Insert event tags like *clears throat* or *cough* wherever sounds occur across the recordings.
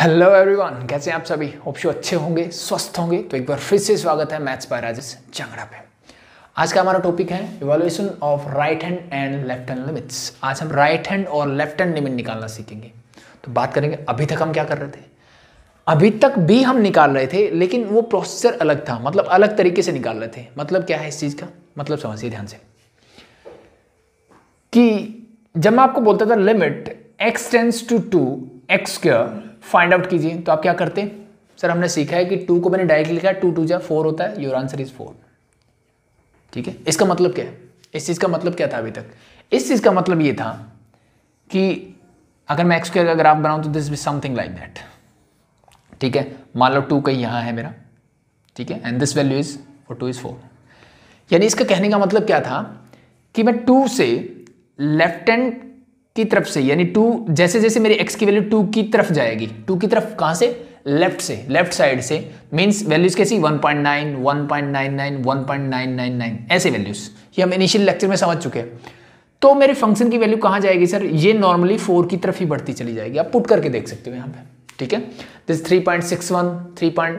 Hello everyone कैसे हैं आप सभी ऑप्शो अच्छे होंगे स्वस्थ होंगे तो एक बार फिर से स्वागत है मैथ्स बाय राजेश चांगड़ा पे आज का हमारा टॉपिक है evaluation of right hand and left hand limits आज हम राइट हैंड और लेफ्ट हैंड लिमिट निकालना सीखेंगे तो बात करेंगे अभी तक हम क्या कर रहे थे अभी तक भी हम निकाल रहे थे लेकिन वो प्रोसेसर अलग था मतलब अलग तरीके से निकाल रहे थे मतलब क्या है इस चीज़ का मतलब समझिए ध्यान से कि जब मैं आपको बोलता था limit x tends to two x square find out कीजिए तो आप क्या करते सर हमने सीखा है कि टू को मैंने डायरेक्ट लिखा है टू टू जब फोर होता है योर आंसर इज फोर ठीक है इसका मतलब क्या है इस चीज़ का मतलब क्या था अभी तक इस चीज़ का मतलब ये था कि अगर मैं एक्स का ग्राफ बनाऊँ तो this is something like that ठीक है मान लो टू कहीं यहाँ है मेरा ठीक है and this value is four two is four यानी इसका कहने का मतलब क्या था कि मैं टू से लेफ्ट हैंड की तरफ से यानी टू जैसे जैसे मेरी एक्स की वैल्यू टू की तरफ जाएगी टू की तरफ कहाँ से लेफ्ट से लेफ्ट साइड से मीन्स वैल्यूज कैसी 1.9, 1.99, 1.999 ऐसे वैल्यूज ये हम इनिशियल लेक्चर में समझ चुके हैं तो मेरे फंक्शन की वैल्यू कहाँ जाएगी सर ये नॉर्मली फोर की तरफ ही बढ़ती चली जाएगी आप पुट करके देख सकते हो यहाँ पे ठीक है this three point six one three point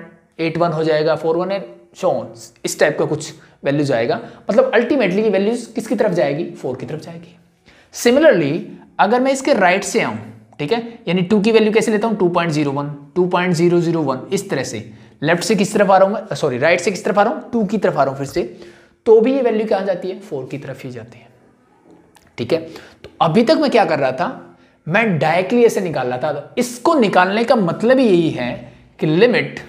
eight one हो जाएगा फोर वन एट शोन इस टाइप का कुछ वैल्यूज आएगा मतलब अल्टीमेटली ये वैल्यूज किसकी तरफ जाएगी फोर की तरफ जाएगी सिमिलरली अगर मैं इसके राइट से आऊँ ठीक है यानी टू की वैल्यू कैसे लेता हूं two point zero one two point zero zero one इस तरह से लेफ्ट से किस तरफ आ रहा हूं सॉरी राइट uh, से किस तरफ आ रहा हूं टू की तरफ आ रहा हूं फिर से तो भी ये वैल्यू आ जाती है फोर की तरफ ही जाती है ठीक है तो अभी तक मैं क्या कर रहा था मैं डायरेक्टली ऐसे निकाल रहा था तो इसको निकालने का मतलब यही है कि limit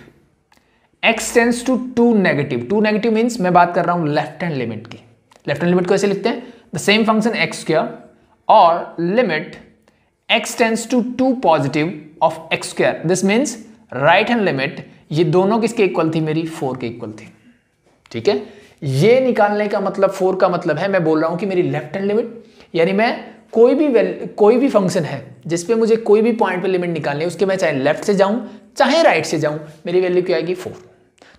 x tends to two negative two negative means मैं बात कर रहा हूं लेफ्ट हैंड लिमिट की लेफ्ट हैंड लिमिट को ऐसे लिखते हैं द सेम फंक्शन एक्स क्या or limit x tends to 2 positive of x square this means right hand limit ये दोनों किसके इक्वल थी मेरी फोर के इक्वल थी ठीक है ये निकालने का मतलब फोर का मतलब है मैं बोल रहा हूं कि मेरी लेफ्ट हैंड लिमिट यानी मैं कोई भी वेल कोई भी फंक्शन है जिसपे मुझे कोई भी पॉइंट पे लिमिट निकालनी है उसके मैं चाहे लेफ्ट से जाऊं चाहे राइट से जाऊं मेरी वैल्यू क्या आएगी फोर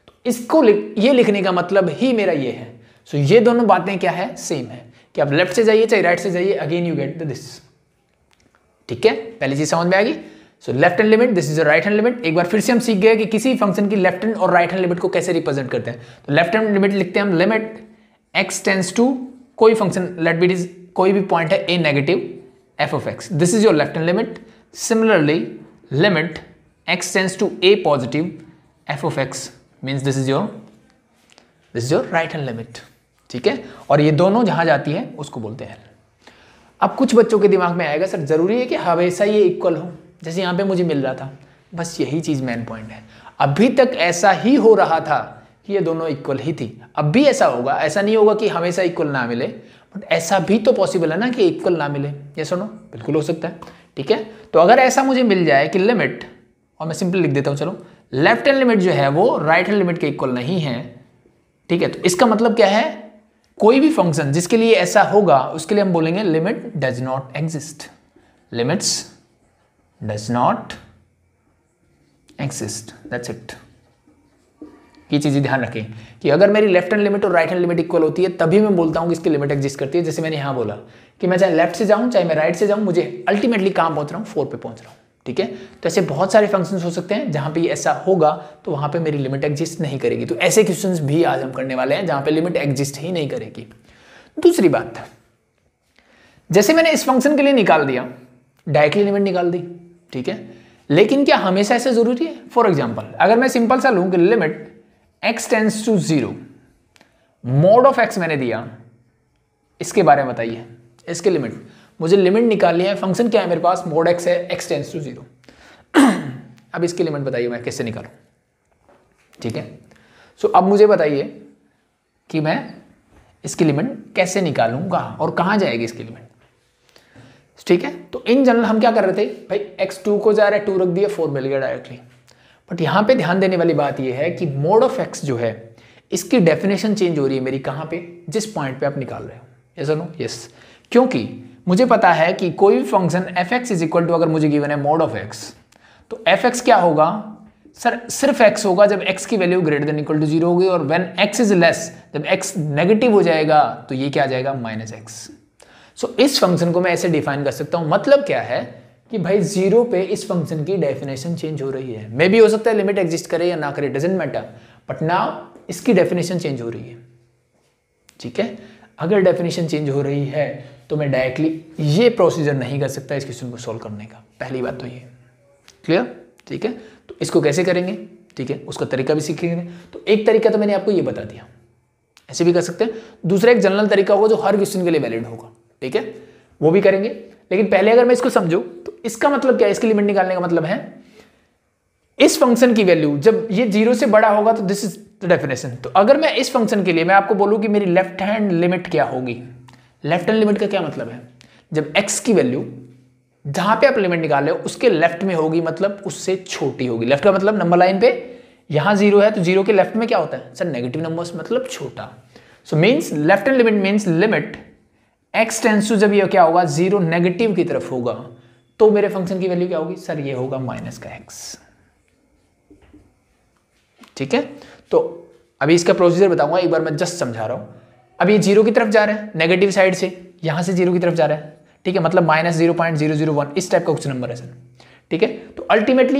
तो इसको लिख ये लिखने का मतलब ही मेरा ये है सो ये दोनों बातें क्या है सेम है कि आप लेफ्ट से जाइए चाहे राइट से जाइए अगेन यू गेट दिस ठीक है पहली चीज समझ में आ गई so left hand limit this is a right hand limit एक बार फिर से हम सीख गए कि किसी फंक्शन की लेफ्ट हैंड और राइट हैंड लिमिट को कैसे रिप्रेजेंट करते हैं तो लेफ्ट हैंड लिमिट लिखते हैं हम लिमिट एक्स टेंस टू कोई फंक्शन लेट बी इज कोई भी पॉइंट है a negative f of x this is your left hand limit similarly limit x tends to a positive f of x means this is your this is your right hand limit ठीक है और ये दोनों जहां जाती है उसको बोलते हैं अब कुछ बच्चों के दिमाग में आएगा सर ज़रूरी है कि हमेशा ये इक्वल हो जैसे यहां पे मुझे मिल रहा था बस यही चीज़ मेन पॉइंट है अभी तक ऐसा ही हो रहा था कि ये दोनों इक्वल ही थी अब भी ऐसा होगा ऐसा नहीं होगा कि हमेशा इक्वल ना मिले बट ऐसा भी तो पॉसिबल है ना कि इक्वल ना मिले ये सुनो बिल्कुल हो सकता है ठीक है तो अगर ऐसा मुझे मिल जाए कि लिमिट और मैं सिंपल लिख देता हूँ चलो लेफ्ट हैंड लिमिट जो है वो राइट हैंड लिमिट के इक्वल नहीं है ठीक है तो इसका मतलब क्या है कोई भी फंक्शन जिसके लिए ऐसा होगा उसके लिए हम बोलेंगे limit does not exist limits does not exist that's it ये चीज़ें ध्यान रखें कि अगर मेरी लेफ्ट हैंड लिमिट और राइट हैंड लिमिट इक्वल होती है तभी मैं बोलता हूं कि इसकी लिमिट एग्जिस्ट करती है जैसे मैंने यहां बोला कि मैं चाहे लेफ्ट से जाऊं चाहे मैं राइट से जाऊं मुझे अल्टीमेटली काम पहुंच रहा हूं फोर पे पहुंच रहा हूं ठीक है तो ऐसे बहुत सारे फंक्शन हो सकते हैं जहां पे ऐसा होगा तो वहां पे मेरी लिमिट एग्जिस्ट नहीं करेगी तो ऐसे क्वेश्चंस भी आज हम करने वाले हैं जहां पे लिमिट एग्जिस्ट ही नहीं करेगी दूसरी बात जैसे मैंने इस फंक्शन के लिए निकाल दिया डायरेक्टली लिमिट निकाल दी ठीक है लेकिन क्या हमेशा ऐसा जरूरी है फॉर एग्जाम्पल अगर मैं सिंपल सा लूँ कि limit x tends to zero mod of x मैंने दिया इसके बारे में बताइए इसके लिमिट मुझे लिमिट निकालनी है फंक्शन क्या है मेरे पास मोड एक्स है एक्स टेंस टू जीरो अब इसकी लिमिट बताइए मैं कैसे निकालू ठीक है सो अब मुझे बताइए कि मैं इसकी लिमिट कैसे निकालूंगा और कहाँ जाएगी इसकी लिमिट ठीक है तो इन जनरल हम क्या कर रहे थे भाई एक्स टू को जा रहा है टू रख दिया फोर मिल गया डायरेक्टली बट यहाँ पे ध्यान देने वाली बात यह है कि मोड ऑफ एक्स जो है इसकी डेफिनेशन चेंज हो रही है मेरी कहाँ पे जिस पॉइंट पे आप निकाल रहे हो यस नो यस क्योंकि मुझे पता है कि कोई भी function f x is equal to अगर मुझे गिवन है मोड ऑफ एक्स तो एफ एक्स क्या होगा सर सिर्फ एक्स होगा जब एक्स की value greater than equal to zero होगी और व्हेन एक्स इज लेस जब एक्स नेगेटिव हो जाएगा तो ये क्या आ जाएगा माइनस एक्स सो इस फंक्शन को मैं ऐसे डिफाइन कर सकता हूं मतलब क्या है कि भाई जीरो पे इस फंक्शन की डेफिनेशन चेंज हो रही है मे भी हो सकता है लिमिट एग्जिस्ट करे या ना करे डजेंट मैटर बट नाउ इसकी डेफिनेशन चेंज हो रही है ठीक है अगर डेफिनेशन चेंज हो रही है तो मैं डायरेक्टली ये प्रोसीजर नहीं कर सकता इस क्वेश्चन को सॉल्व करने का पहली बात तो ये क्लियर ठीक है तो इसको कैसे करेंगे ठीक है उसका तरीका भी सीखेंगे तो एक तरीका तो मैंने आपको ये बता दिया ऐसे भी कर सकते हैं दूसरा एक जनरल तरीका होगा जो हर क्वेश्चन के लिए वैलिड होगा ठीक है वो भी करेंगे लेकिन पहले अगर मैं इसको समझू तो इसका मतलब क्या है इसकी लिमिट निकालने का मतलब है इस फंक्शन की वैल्यू जब ये जीरो से बड़ा होगा तो दिस इज द डेफिनेशन तो अगर मैं इस फंक्शन के लिए मैं आपको बोलूँ कि मेरी लेफ्ट हैंड लिमिट क्या होगी लेफ्ट हैंड लिमिट का क्या मतलब है जब एक्स की वैल्यू जहां पे आप लिमिट निकाल रहे हो उसके लेफ्ट में होगी मतलब उससे छोटी होगी लेफ्ट का मतलब नंबर लाइन पे यहां जीरो है तो जीरो के लेफ्ट में क्या होता है सर नेगेटिव नंबर मतलब छोटा so means left hand limit means limit x tends to जब यह क्या होगा जीरो नेगेटिव की तरफ होगा तो मेरे फंक्शन की वैल्यू क्या होगी सर ये होगा माइनस का एक्स ठीक है तो अभी इसका प्रोसीजर बताऊंगा एक बार मैं जस्ट समझा रहा हूं अब ये जीरो की तरफ जा रहा है नेगेटिव साइड से यहां से जीरो की तरफ जा रहा है ठीक है मतलब minus zero point zero zero one इस टाइप का क्वेश्चन नंबर है सर ठीक है तो अल्टीमेटली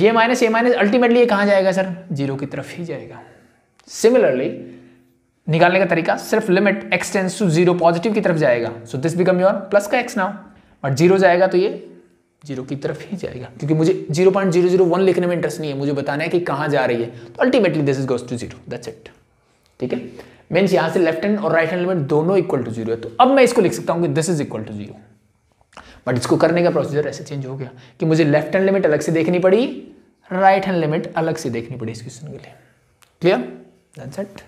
ये माइनस ये माइनस अल्टीमेटली ये कहां जाएगा सर जीरो की तरफ ही जाएगा सिमिलरली निकालने का तरीका सिर्फ limit x tends to zero positive की तरफ जाएगा so this become your plus का एक्स नाउ बट जीरो जाएगा तो ये जीरो की तरफ ही जाएगा क्योंकि मुझे zero point zero zero one लिखने में इंटरेस्ट नहीं है मुझे बताना है कि कहां जा रही है तो ultimately this is goes to zero that's it ठीक है मीन्स यहां से लेफ्ट हैंड और राइट हैंड एलिमेंट दोनों इक्वल टू जीरो है तो अब मैं इसको लिख सकता हूँ कि this is equal to zero but इसको करने का प्रोसीजर ऐसे चेंज हो गया कि मुझे लेफ्ट हैंड लिमिट अलग से देखनी पड़ी राइट हैंड लिमिट अलग से देखनी पड़ी इस क्वेश्चन के लिए clear that's it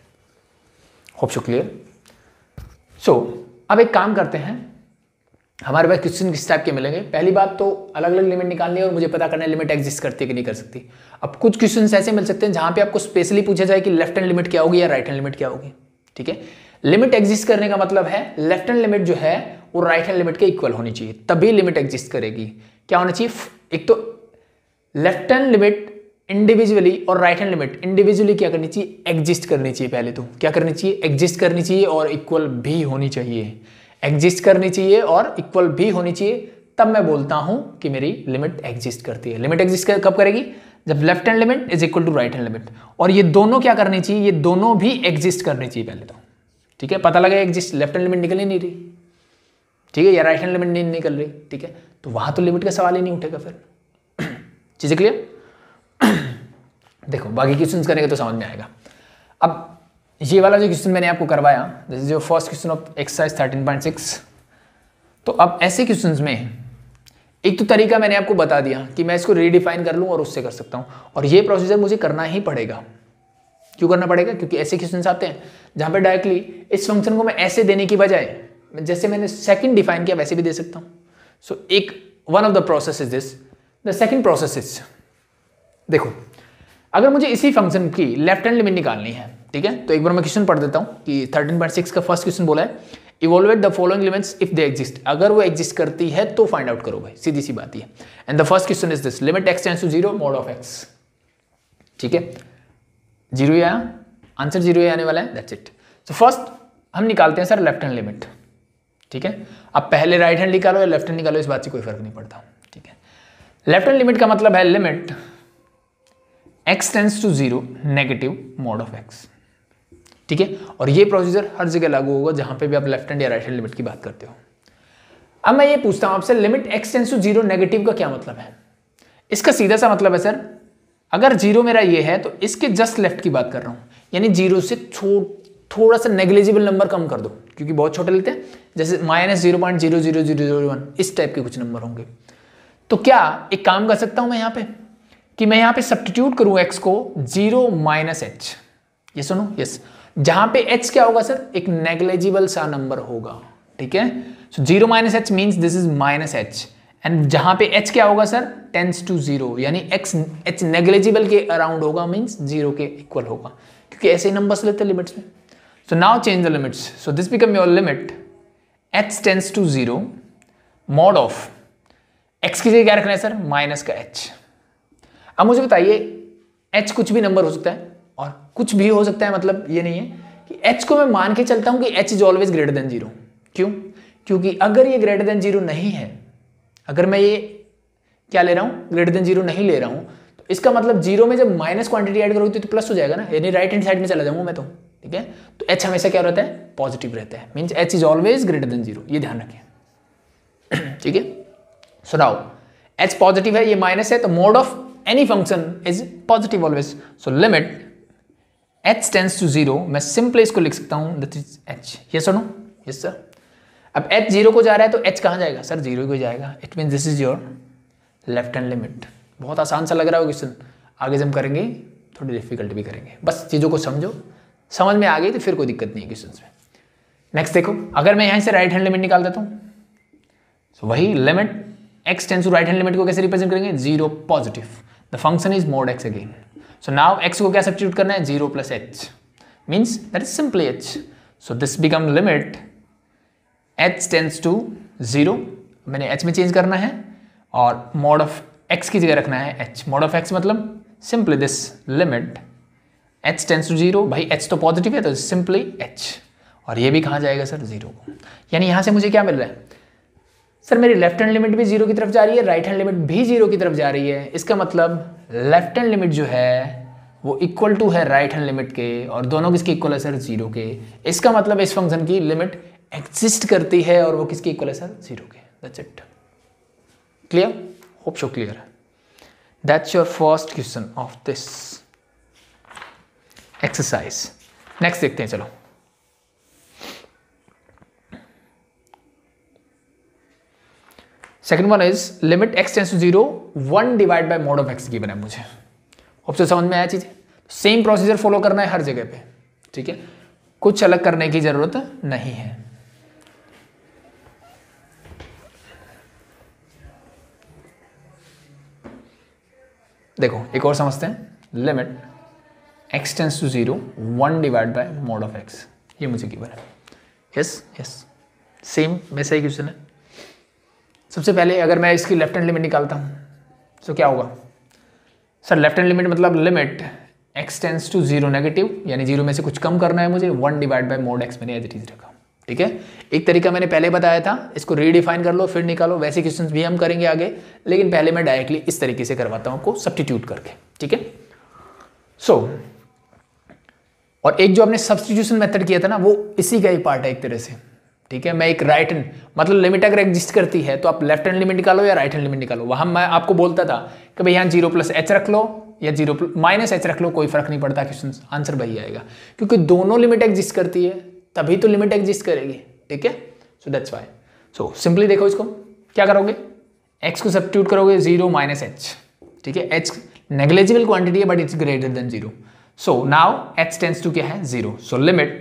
hope so clear so अब एक काम करते हैं हमारे पास क्वेश्चन किस टाइप के मिलेंगे पहली बात तो अलग अलग लिमिट निकालनी है और मुझे पता करना है लिमिट एग्जिस्ट करती है कि नहीं कर सकती अब कुछ क्वेश्चन ऐसे मिल सकते हैं जहां पे आपको स्पेशली पूछा जाए कि लेफ्ट हैंड लिमिट क्या होगी या राइट हैंड लिमिट क्या होगी ठीक है लिमिट एग्जिस्ट करने का मतलब है लेफ्ट हैंड लिमिट जो है वो राइट हैंड लिमिट के इक्वल होनी चाहिए तभी लिमिट एग्जिस्ट करेगी क्या होना चाहिए एक तो लेफ्ट हैंड लिमिट इंडिविजुअली और राइट हैंड लिमिट इंडिविजुअली क्या करनी चाहिए एग्जिस्ट करनी चाहिए पहले तो क्या करनी चाहिए एग्जिस्ट करनी चाहिए और इक्वल भी होनी चाहिए एग्जिस्ट करनी चाहिए और इक्वल भी होनी चाहिए तब मैं बोलता हूं कि मेरी लिमिट एग्जिस्ट करती है लिमिट एग्जिस्ट कर, कब करेगी जब left hand limit is equal to right hand limit और ये दोनों क्या करनी चाहिए ये दोनों भी एग्जिस्ट करनी चाहिए पहले तो ठीक है पता लगा एग्जिस्ट लेफ्ट हैंड लिमिट निकल ही नहीं रही ठीक है या राइट हैंड लिमिट नहीं निकल रही ठीक है तो वहां तो लिमिट का सवाल ही नहीं उठेगा फिर *clears throat* चीज़ें क्लियर *clears throat* देखो बाकी क्वेश्चन करेंगे तो समझ में आएगा अब ये वाला जो क्वेश्चन मैंने आपको करवाया first question of exercise thirteen point six तो अब ऐसे क्वेश्चन में एक तो तरीका मैंने आपको बता दिया कि मैं इसको रीडिफाइन कर लूँ और उससे कर सकता हूँ और ये प्रोसीजर मुझे करना ही पड़ेगा क्यों करना पड़ेगा क्योंकि ऐसे क्वेश्चन आते हैं जहाँ पर डायरेक्टली इस फंक्शन को मैं ऐसे देने की बजाय जैसे मैंने सेकंड डिफाइन किया वैसे भी दे सकता हूँ सो so, एक one of the process is this the second process is देखो अगर मुझे इसी फंक्शन की लेफ्ट हैंड लिमिट निकालनी है ठीक है तो एक बार मैं क्वेश्चन पढ़ देता हूँ कि थर्टीन पॉइंट सिक्स का फर्स्ट क्वेश्चन बोला है evaluate the following limits if they exist अगर वो एग्जिस्ट करती है तो फाइंड आउट करो भाई सीधी सी बात है and the first question is this limit x tends to zero mod of x ठीक है जीरो आया आंसर जीरो आने वाला है दैट्स इट सो फर्स्ट हम निकालते हैं सर लेफ्ट हैंड लिमिट ठीक है अब पहले राइट हैंड निकालो या लेफ्ट हैंड निकालो इस बात से कोई फर्क नहीं पड़ता ठीक है लेफ्ट हैंड लिमिट का मतलब है limit x tends to zero negative mod of x ठीक है और ये प्रोसीजर हर जगह लागू होगा जहां पे भी आप लेफ्ट हैंड या राइट हैंड लिमिट की बात करते हो अब मैं ये पूछता हूं आपसे limit x tends to zero negative का क्या मतलब है इसका सीधा सा मतलब है सर अगर जीरो मेरा ये है तो इसके जस्ट लेफ्ट की बात कर रहा हूं यानी जीरो से थो, थोड़ा सा नेग्लिजिबल नंबर कम कर दो क्योंकि बहुत छोटे लेते हैं जैसे minus zero point zero zero zero zero one इस टाइप के कुछ नंबर होंगे तो क्या एक काम कर सकता हूं मैं यहां पे कि मैं यहां पे सब्सटीट्यूट करूं एक्स को जीरो माइनस एच ये सुनो यस जहां पे एच क्या होगा सर एक नेग्लेजिबल सा नंबर होगा ठीक है so zero minus h means this is minus h and जहां पे एच क्या होगा सर टेंस टू जीरो यानी एक्स एच नेग्लेजिबल के अराउंड होगा मीन्स जीरो के इक्वल होगा क्योंकि ऐसे ही नंबर्स लेते हैं लिमिट्स में so now change the limits so this become your limit h tends to zero mod of x की जगह क्या रखना है सर माइनस का एच अब मुझे बताइए एच कुछ भी नंबर हो सकता है और कुछ भी हो सकता है मतलब ये नहीं है कि एच को मैं मान के चलता हूँ कि h is always greater than zero क्यों क्योंकि अगर ये ग्रेटर देन जीरो नहीं है अगर मैं ये क्या ले रहा हूँ ग्रेटर देन जीरो नहीं ले रहा हूँ तो इसका मतलब जीरो में जब माइनस क्वांटिटी एड करोगे तो प्लस हो जाएगा ना यानी राइट हैंड साइड में चला जाऊंगा मैं तो ठीक है तो एच हमेशा क्या रहता है पॉजिटिव रहता है means h is always greater than zero ये ध्यान रखें *clears throat* ठीक है सुनाओ एच पॉजिटिव है ये माइनस है तो mod of any function is positive always so limit h tends to zero मैं सिंपली इसको लिख सकता हूँ दट इज एच ये सुनो नो यस सर अब एच जीरो को जा रहा है तो एच कहाँ जाएगा सर जीरो को जाएगा it mean this is your left hand limit बहुत आसान सा लग रहा है क्वेश्चन आगे जब करेंगे थोड़ी डिफिकल्ट भी करेंगे बस चीज़ों को समझो समझ में आ गई तो फिर कोई दिक्कत नहीं है क्वेश्चन में नेक्स्ट देखो अगर मैं यहाँ से राइट हैंड लिमिट निकाल देता हूँ सो वही limit x tends to right hand limit को कैसे रिप्रेजेंट करेंगे zero positive the function is mod x again so now x को क्या सब्सिट्यूट करना है zero plus h means that is simply h so this become limit h tends to zero मैंने h में change करना है और मोड ऑफ एक्स की जगह रखना है एच मोड ऑफ एक्स मतलब simply this limit h tends to zero भाई एच तो पॉजिटिव है तो सिंपली एच और ये भी कहाँ जाएगा सर जीरो को यानी यहाँ से मुझे क्या मिल रहा है सर मेरी लेफ्ट हैंड लिमिट भी जीरो की तरफ जा रही है राइट हैंड लिमिट भी जीरो की तरफ जा रही है इसका मतलब लेफ्ट हैंड लिमिट जो है वो इक्वल टू है राइट हैंड लिमिट के और दोनों किसके इक्वल है सर जीरो के इसका मतलब इस फंक्शन की लिमिट एग्जिस्ट करती है और वो किसके इक्वल है सर जीरो के that's it clear hope so clear है that's your first question of this exercise next देखते हैं चलो second one is limit x tends to zero one divide by mod of x given है मुझे option तो समझ में आया चीज़ सेम प्रोसीजर फॉलो करना है हर जगह पे ठीक है कुछ अलग करने की ज़रूरत नहीं है देखो एक और समझते हैं limit x tends to zero one divide by mod of x ये मुझे गिवन है यस यस सेम वैसे ही क्वेश्चन है सबसे पहले अगर मैं इसकी लेफ्ट हैंड लिमिट निकालता हूँ तो क्या होगा सर लेफ्ट हैंड लिमिट मतलब limit x tends to zero negative यानी जीरो में से कुछ कम करना है मुझे one divide by mod x मैंने एज इट इज रखा ठीक है एक तरीका मैंने पहले बताया था इसको रीडिफाइन कर लो फिर निकालो वैसे क्वेश्चन भी हम करेंगे आगे लेकिन पहले मैं डायरेक्टली इस तरीके से करवाता हूँ आपको सब्सटीट्यूट करके ठीक है सो और एक जो आपने सब्सटीट्यूशन मेथड किया था ना वो इसी का ही पार्ट है एक तरह से ठीक है मैं एक राइट हैंड मतलब लिमिट अगर एग्जिस्ट करती है तो आप लेफ्ट हैंड लिमिट निकालो या राइट हैंड लिमिट निकालो वहां मैं आपको बोलता था कि भाई यहाँ जीरो प्लस एच रख लो या जीरो माइनस एच रख लो कोई फर्क नहीं पड़ता क्वेश्चन आंसर वही आएगा क्योंकि दोनों लिमिट एग्जिस्ट करती है तभी तो लिमिट एग्जिस्ट करेगी ठीक है so that's why so simply देखो इसको क्या करोगे एक्स को सब्ट्यूट करोगे जीरो माइनस एच ठीक है एच नेग्लेजिबल क्वांटिटी है but it's greater than zero so now h tends to क्या है zero so limit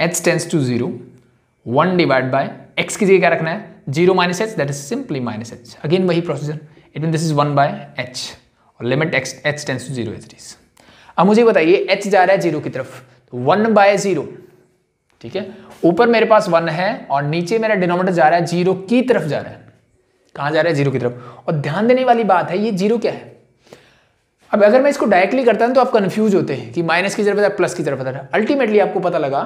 h tends to zero one divide by x की जगह क्या रखना है zero minus h that is simply minus h again वही procedure it mean this is one by h और limit x h tends to zero अब मुझे बताइए एच जा रहा है जीरो की तरफ तो वन बाय जीरो ठीक है ऊपर मेरे पास वन है और नीचे मेरा डिनोमीटर जा रहा है जीरो की तरफ जा रहा है कहां जा रहा है जीरो की तरफ और ध्यान देने वाली बात है ये जीरो क्या है अब अगर मैं इसको डायरेक्टली करता हूं तो आप कंफ्यूज होते हैं कि माइनस की जरूरत है प्लस की जरूरत है अल्टीमेटली आपको पता लगा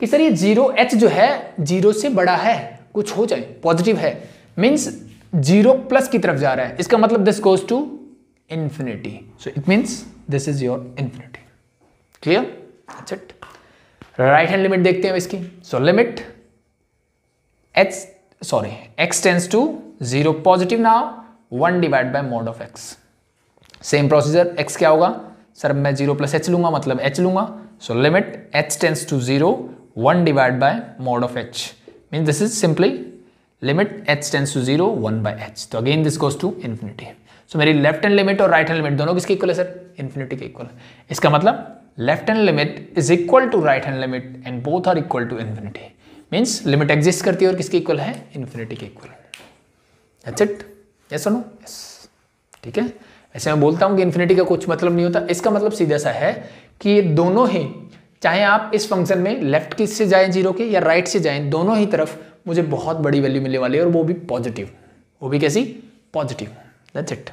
कि सर ये जीरो एच जो है जीरो से बड़ा है कुछ हो जाए पॉजिटिव है मीन्स जीरो प्लस की तरफ जा रहा है इसका मतलब this goes to infinity so it means this is your infinity clear it right hand limit देखते हैं इसकी so limit h sorry x tends to zero positive now one divide by mod of x same procedure x क्या होगा sir मैं zero plus H लूंगा मतलब h लूंगा so limit h tends to zero 1 divided by mod of h. Means this is simply limit h tends to 0, 1 by h. So again this goes to infinity. So मेरी left hand limit और right hand limit दोनों किसके equal है sir infinity के equal इसका मतलब left hand limit is equal to right hand limit and both are equal to infinity means limit exist करती है और किसके इक्वल है इन्फिनिटी के equal that's it yes no yes ठीक है ऐसे मैं बोलता हूँ कि इन्फिनिटी का कुछ मतलब नहीं होता इसका मतलब सीधा सा है कि ये दोनों ही चाहे आप इस फंक्शन में लेफ्ट किस से जाएं जीरो के या राइट से जाएं दोनों ही तरफ मुझे बहुत बड़ी वैल्यू मिलने वाली है और वो भी पॉजिटिव वो भी कैसी positive that's it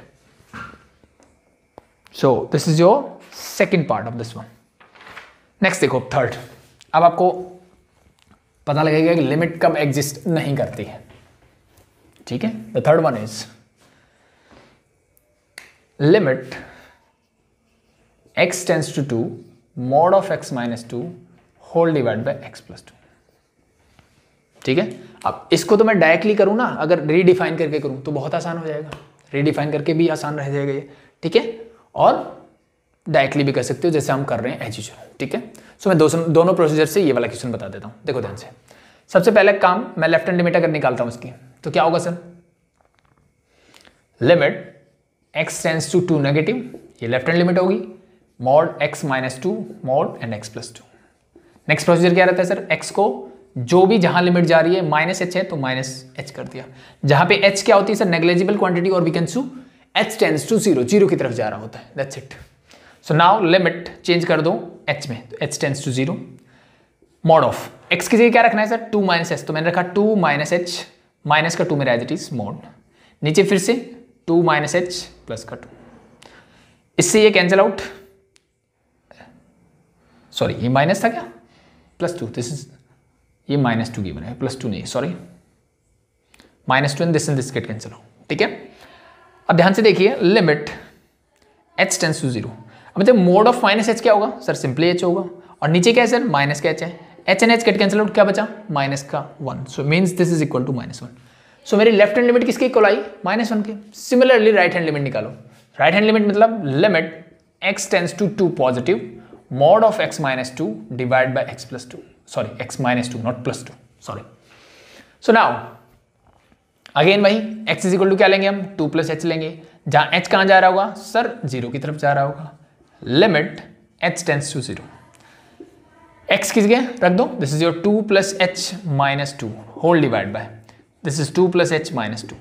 so this is your second part of this one next देखो थर्ड अब आपको पता लगेगा कि लिमिट कब एग्जिस्ट नहीं करती है ठीक है the third one is limit x tends to two mod of x minus two whole divide by x plus two ठीक है अब इसको तो मैं डायरेक्टली करूं ना अगर रीडिफाइन करके करूं तो बहुत आसान हो जाएगा रीडिफाइन करके भी आसान रह जाएगा ये ठीक है और डायरेक्टली भी कर सकते हो जैसे हम कर रहे हैं एच ठीक है सो मैं दोनों दोनों प्रोसीजर से ये वाला क्वेश्चन बता देता हूँ देखो ध्यान से सबसे पहले काम मैं लेफ्ट हैंड लिमिट अगर निकालता हूँ इसकी तो क्या होगा sir limit x tends to two negative ये लेफ्ट हैंड लिमिट होगी mod x minus two mod and x plus two next procedure क्या रहता है सर एक्स को जो भी जहां लिमिट जा रही है माइनस एच है तो माइनस एच कर दिया जहां पे एच क्या होती है सर नेग्लेजिबल क्वांटिटी और we can so h tends to zero zero की तरफ जा रहा होता है that's it so now limit change कर दो एच में तो h tends to zero mod of x की जगह क्या रखना है सर टू माइनस एच तो मैंने रखा टू माइनस एच माइनस का टू मेरा एज इट इज मॉड नीचे फिर से टू माइनस एच प्लस का टू इससे ये कैंसिल आउट सॉरी ये माइनस था क्या प्लस टू दिस इज ये माइनस टू की है प्लस टू नहीं sorry minus two in this in this get cancel हो ठीक है अब ध्यान से देखिए limit h tends to zero अब मतलब मोड ऑफ माइनस एच क्या होगा सर सिंपली एच होगा और नीचे क्या है सर माइनस का एच है h and h get cancel out क्या बचा माइनस का one so means this is equal to minus one सो मेरी लेफ्ट हैंड लिमिट किसके इक्वल आई माइनस वन के सिमिलरली राइट हैंड लिमिट निकालो राइट हैंड लिमिट मतलब limit x tends to two positive mod of x minus 2 divided by x plus 2. Sorry, x minus 2, not plus 2. Sorry. So now, again वही x is equal to क्या लेंगे हम 2 plus H लेंगे जहाँ h कहाँ जा रहा होगा सर जीरो की तरफ जा रहा होगा limit h tends to zero x किस गए रख दो this is your 2 plus h minus two whole divide by this is 2 plus h minus two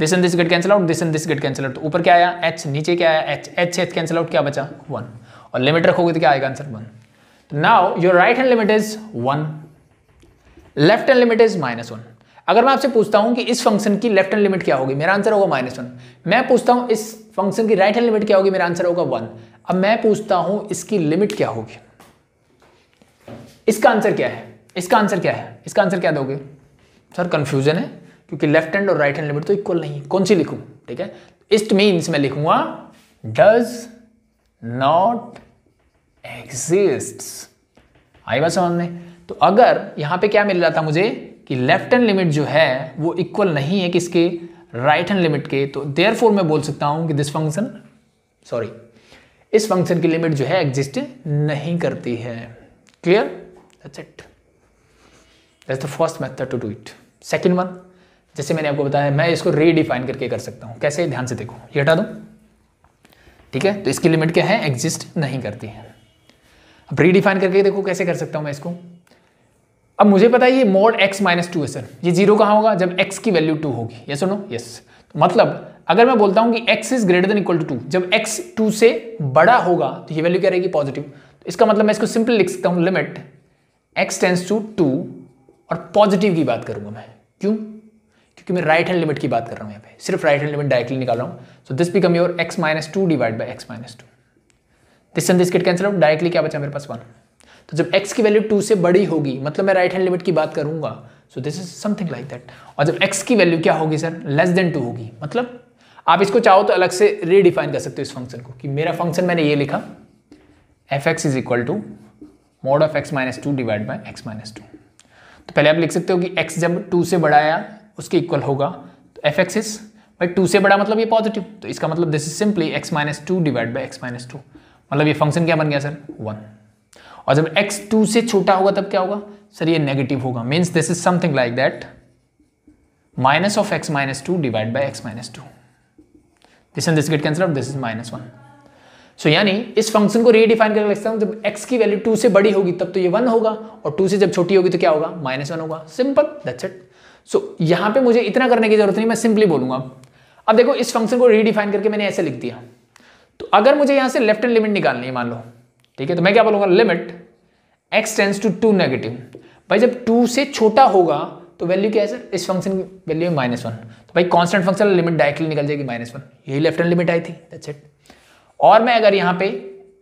this and this get cancel out this and this get cancel out ऊपर क्या आया h नीचे क्या आया h h h cancel out क्या बचा one और limit रखोगे तो क्या आएगा answer one now your right hand limit is one left hand limit is minus one अगर मैं आपसे पूछता हूं कि इस फंक्शन की लेफ्ट हैंड लिमिट क्या होगी मेरा आंसर होगा माइनस वन मैं पूछता हूं इस फंक्शन की राइट हैंड लिमिट क्या होगी मेरा आंसर होगा वन अब मैं पूछता हूं इसकी लिमिट क्या होगी इसका आंसर क्या है इसका आंसर क्या है इसका आंसर क्या दोगे सर कंफ्यूजन है क्योंकि लेफ्ट हैंड और राइट हैंड लिमिट तो इक्वल नहीं है कौन सी लिखूं ठीक है इस्ट मीन्स मैं लिखूंगा डज नॉट एग्जिस्ट आई बात समझ में तो अगर यहां पे क्या मिल रहा था मुझे कि लेफ्ट हैंड लिमिट जो है वो इक्वल नहीं है किसके राइट हैंड लिमिट के तो देयर फोर मैं बोल सकता हूं कि दिस फंक्शन सॉरी इस फंक्शन की लिमिट जो है एग्जिस्ट नहीं करती है clear that's it that's the first method to do it second one जैसे मैंने आपको बताया मैं इसको रीडिफाइन करके कर सकता हूं कैसे ध्यान से देखो ये हटा दूँ ठीक है तो इसकी लिमिट क्या है एग्जिस्ट नहीं करती है अब रीडिफाइन करके देखो कैसे कर सकता हूं मैं इसको अब मुझे पता है ये मोड एक्स माइनस टू है सर ये जीरो कहाँ होगा जब एक्स की वैल्यू टू होगी ये सुनो यस मतलब अगर मैं बोलता हूं कि x is greater than equal to two जब एक्स टू से बड़ा होगा तो ये वैल्यू क्या रहेगी पॉजिटिव तो इसका मतलब मैं इसको सिंपल लिख सकता हूं limit x tends to two और पॉजिटिव की बात करूंगा मैं क्यों क्योंकि मैं राइट हैंड लिमिट की बात कर रहा हूँ यहाँ पे सिर्फ राइट हैंड लिमिट डायरेक्टली निकाल रहा हूँ so this become your x minus two divide by x minus two this and this get cancel out directly क्या बचा मेरे पास वन तो जब एक्स की वैल्यू टू से बड़ी होगी मतलब मैं राइट हैंड लिमिट की बात करूंगा so this is something like that और जब एक्स की वैल्यू क्या होगी सर लेस देन टू होगी मतलब आप इसको चाहो तो अलग से रीडिफाइन कर सकते हो इस फंक्शन को कि मेरा फंक्शन मैंने ये लिखा f x is equal to mod of x minus two divide by x minus two तो पहले आप लिख सकते हो कि एक्स जब टू से बड़ा आया उसके इक्वल होगा तो एफ एक्स इज भाई टू से बड़ा मतलब ये पॉजिटिव तो इसका मतलब this is simply x minus two divide by x minus two मतलब ये फंक्शन क्या बन गया सर वन और जब एक्स टू से छोटा होगा तब क्या होगा सर ये नेगेटिव होगा means this is something like that minus of x minus two divide by x minus two this and this get cancel off this is minus one so यानी इस फंक्शन को रीडिफाइन करके लिखता हूँ जब x की value two से बड़ी होगी तब तो ये वन होगा और टू से जब छोटी होगी तो क्या होगा माइनस वन होगा simple that's it so so, यहां पे मुझे इतना करने की जरूरत नहीं मैं सिंपली बोलूंगा अब देखो इस फंक्शन को रीडिफाइन करके मैंने ऐसे लिख दिया तो अगर मुझे यहां से लेफ्ट एंड लिमिट निकालनी है मान लो ठीक है तो मैं क्या बोलूंगा limit x tends tends to two negative भाई जब टू से छोटा होगा तो वैल्यू क्या है सर इस फंक्शन की वैल्यू है माइनस वन तो भाई कॉन्स्टेंट फंक्शन लिमिट डायरेक्टली निकल जाएगी माइनस वन यही लेफ्ट एंड लिमिट आई थी दैट्स इट और मैं अगर यहाँ पे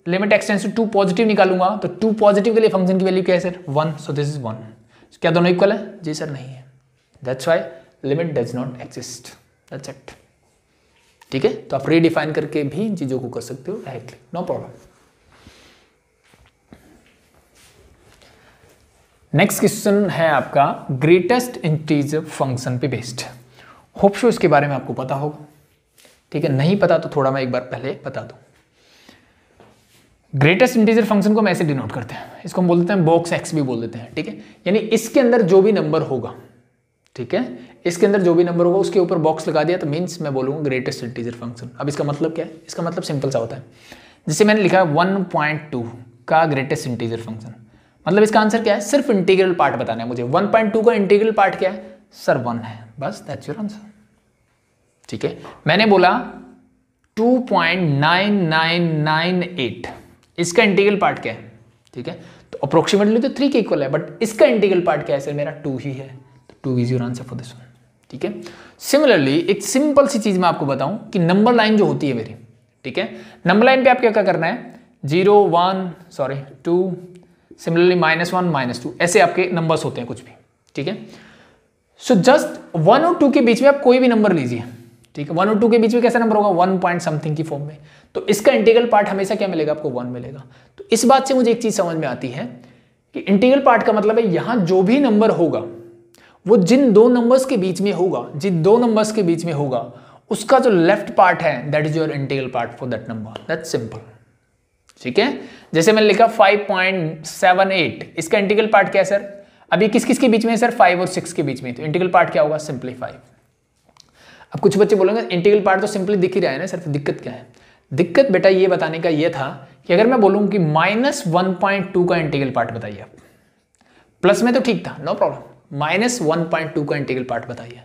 लिमिट एक्सटेंस टू पॉजिटिव निकालूंगा तो टू पॉजिटिव के लिए फंक्शन की वैल्यू क्या है sir one so this is one क्या दोनों इक्वल है जी सर नहीं है that's why limit does not exist that's it ठीक है तो आप रीडिफाइन करके भी इन चीज़ों को कर सकते हो directly no problem next question है आपका ग्रेटेस्ट इंटीजर फंक्शन पे बेस्ड होप शो इसके बारे में आपको पता होगा ठीक है नहीं पता तो थोड़ा मैं एक बार पहले बता दू ग्रेटेस्ट इंटीजर फंक्शन को हम ऐसे डिनोट करते हैं इसको हम बोल देते हैं बॉक्स एक्स भी बोल देते हैं ठीक है यानी इसके अंदर जो भी नंबर होगा ठीक है इसके अंदर जो भी नंबर होगा उसके ऊपर बॉक्स लगा दिया तो मीन्स मैं बोलूँगा ग्रेटेस्ट इंटीजर फंक्शन अब इसका मतलब क्या है इसका मतलब सिंपल सा होता है जिसे मैंने लिखा है वन का ग्रेटेस्ट इंटीजर फंक्शन मतलब इसका आंसर क्या है सिर्फ इंटीग्रल पार्ट बताना है मुझे 1.2 का इंटीग्रल पार्ट क्या है सर वन है बस दैट्स योर आंसर ठीक है मैंने बोला 2.9998 इसका इंटीग्रल पार्ट क्या है ठीक है तो अप्रोक्सीमेटली तो थ्री के इक्वल है बट इसका इंटीग्रल पार्ट क्या है सर मेरा टू ही है two is your answer for this one ठीक है सिमिलरली एक सिंपल सी चीज मैं आपको बताऊं कि नंबर लाइन जो होती है मेरी ठीक है नंबर लाइन पे आप क्या क्या करना है zero one sorry two similarly minus one minus two ऐसे आपके नंबर्स होते हैं कुछ भी ठीक है सो जस्ट वन और टू के बीच में आप कोई भी नंबर लीजिए ठीक है वन और टू के बीच में कैसा नंबर होगा वन पॉइंट समथिंग की फॉर्म में तो इसका इंटीग्रल पार्ट हमेशा क्या मिलेगा आपको वन मिलेगा तो इस बात से मुझे एक चीज समझ में आती है कि इंटीग्रल पार्ट का मतलब है यहां जो भी नंबर होगा वो जिन दो नंबर्स के बीच में होगा जिन दो नंबर्स के बीच में होगा उसका जो लेफ्ट पार्ट है that is your integral part for that number that simple ठीक है जैसे मैंने लिखा 5.78 इसका इंटीग्रल पार्ट क्या है सर अभी किस किस के बीच में है सर फाइव और सिक्स के बीच में तो इंटीग्रल पार्ट क्या होगा सिंपली फाइव अब कुछ बच्चे बोलेंगे इंटीग्रल पार्ट तो सिंपली दिख ही रहा है ना सर तो दिक्कत क्या है दिक्कत बेटा ये बताने का ये था कि अगर मैं बोलूँ कि माइनस वन पॉइंट टू का इंटीग्रल पार्ट बताइए आप प्लस में तो ठीक था no problem minus one point two का इंटीग्रल पार्ट बताइए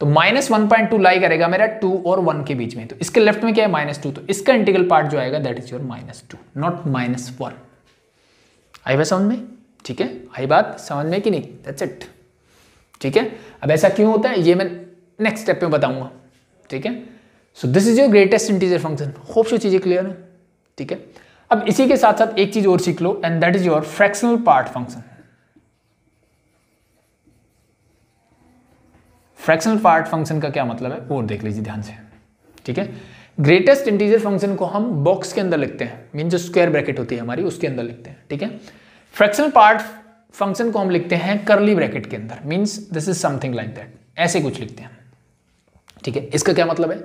तो minus one point two lie करेगा मेरा टू और वन के बीच में तो इसके लेफ्ट में क्या है माइनस टू तो इसका इंटीग्रल पार्ट जो आएगा that is your minus two not minus one आई बात समझ में ठीक है आई बात समझ में कि नहीं दैट्स इट ठीक है अब ऐसा क्यों होता है ये मैं नेक्स्ट स्टेप में बताऊंगा ठीक है so this is your greatest integer function hope so चीज़ें क्लियर है ठीक है अब इसी के साथ साथ एक चीज़ और सीख लो and that is your fractional part function fractional part function का क्या मतलब है वो देख लीजिए ध्यान से ठीक है ग्रेटेस्ट इंटीजर फंक्शन को हम बॉक्स के अंदर लिखते हैं मीन जो स्क्वायर ब्रैकेट होती है हमारी उसके अंदर लिखते हैं ठीक है फ्रैक्शनल पार्ट फंक्शन को हम लिखते हैं करली ब्रैकेट के अंदर means this is something like that ऐसे कुछ लिखते हैं ठीक है इसका क्या मतलब है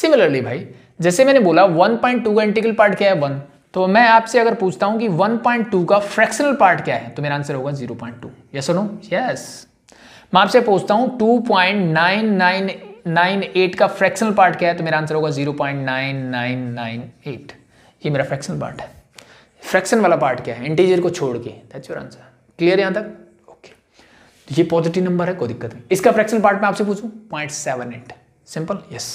सिमिलरली भाई जैसे मैंने बोला 1.2 का इंटीगल पार्ट क्या है वन तो मैं आपसे अगर पूछता हूं कि 1.2 का फ्रैक्शनल पार्ट क्या है तो मेरा आंसर होगा 0.2 यस और नो यस मैं आपसे पूछता हूं 2.9998 का फ्रैक्शनल पार्ट क्या है तो मेरा आंसर होगा 0.9998 ये मेरा फ्रैक्शनल पार्ट है फ्रैक्शन वाला पार्ट क्या है इंटीजर को छोड़ के दैट्स योर आंसर क्लियर यहां तक ओके तो ये पॉजिटिव नंबर है कोई दिक्कत नहीं इसका फ्रैक्शन पार्ट में आपसे पूछू point seven eight simple yes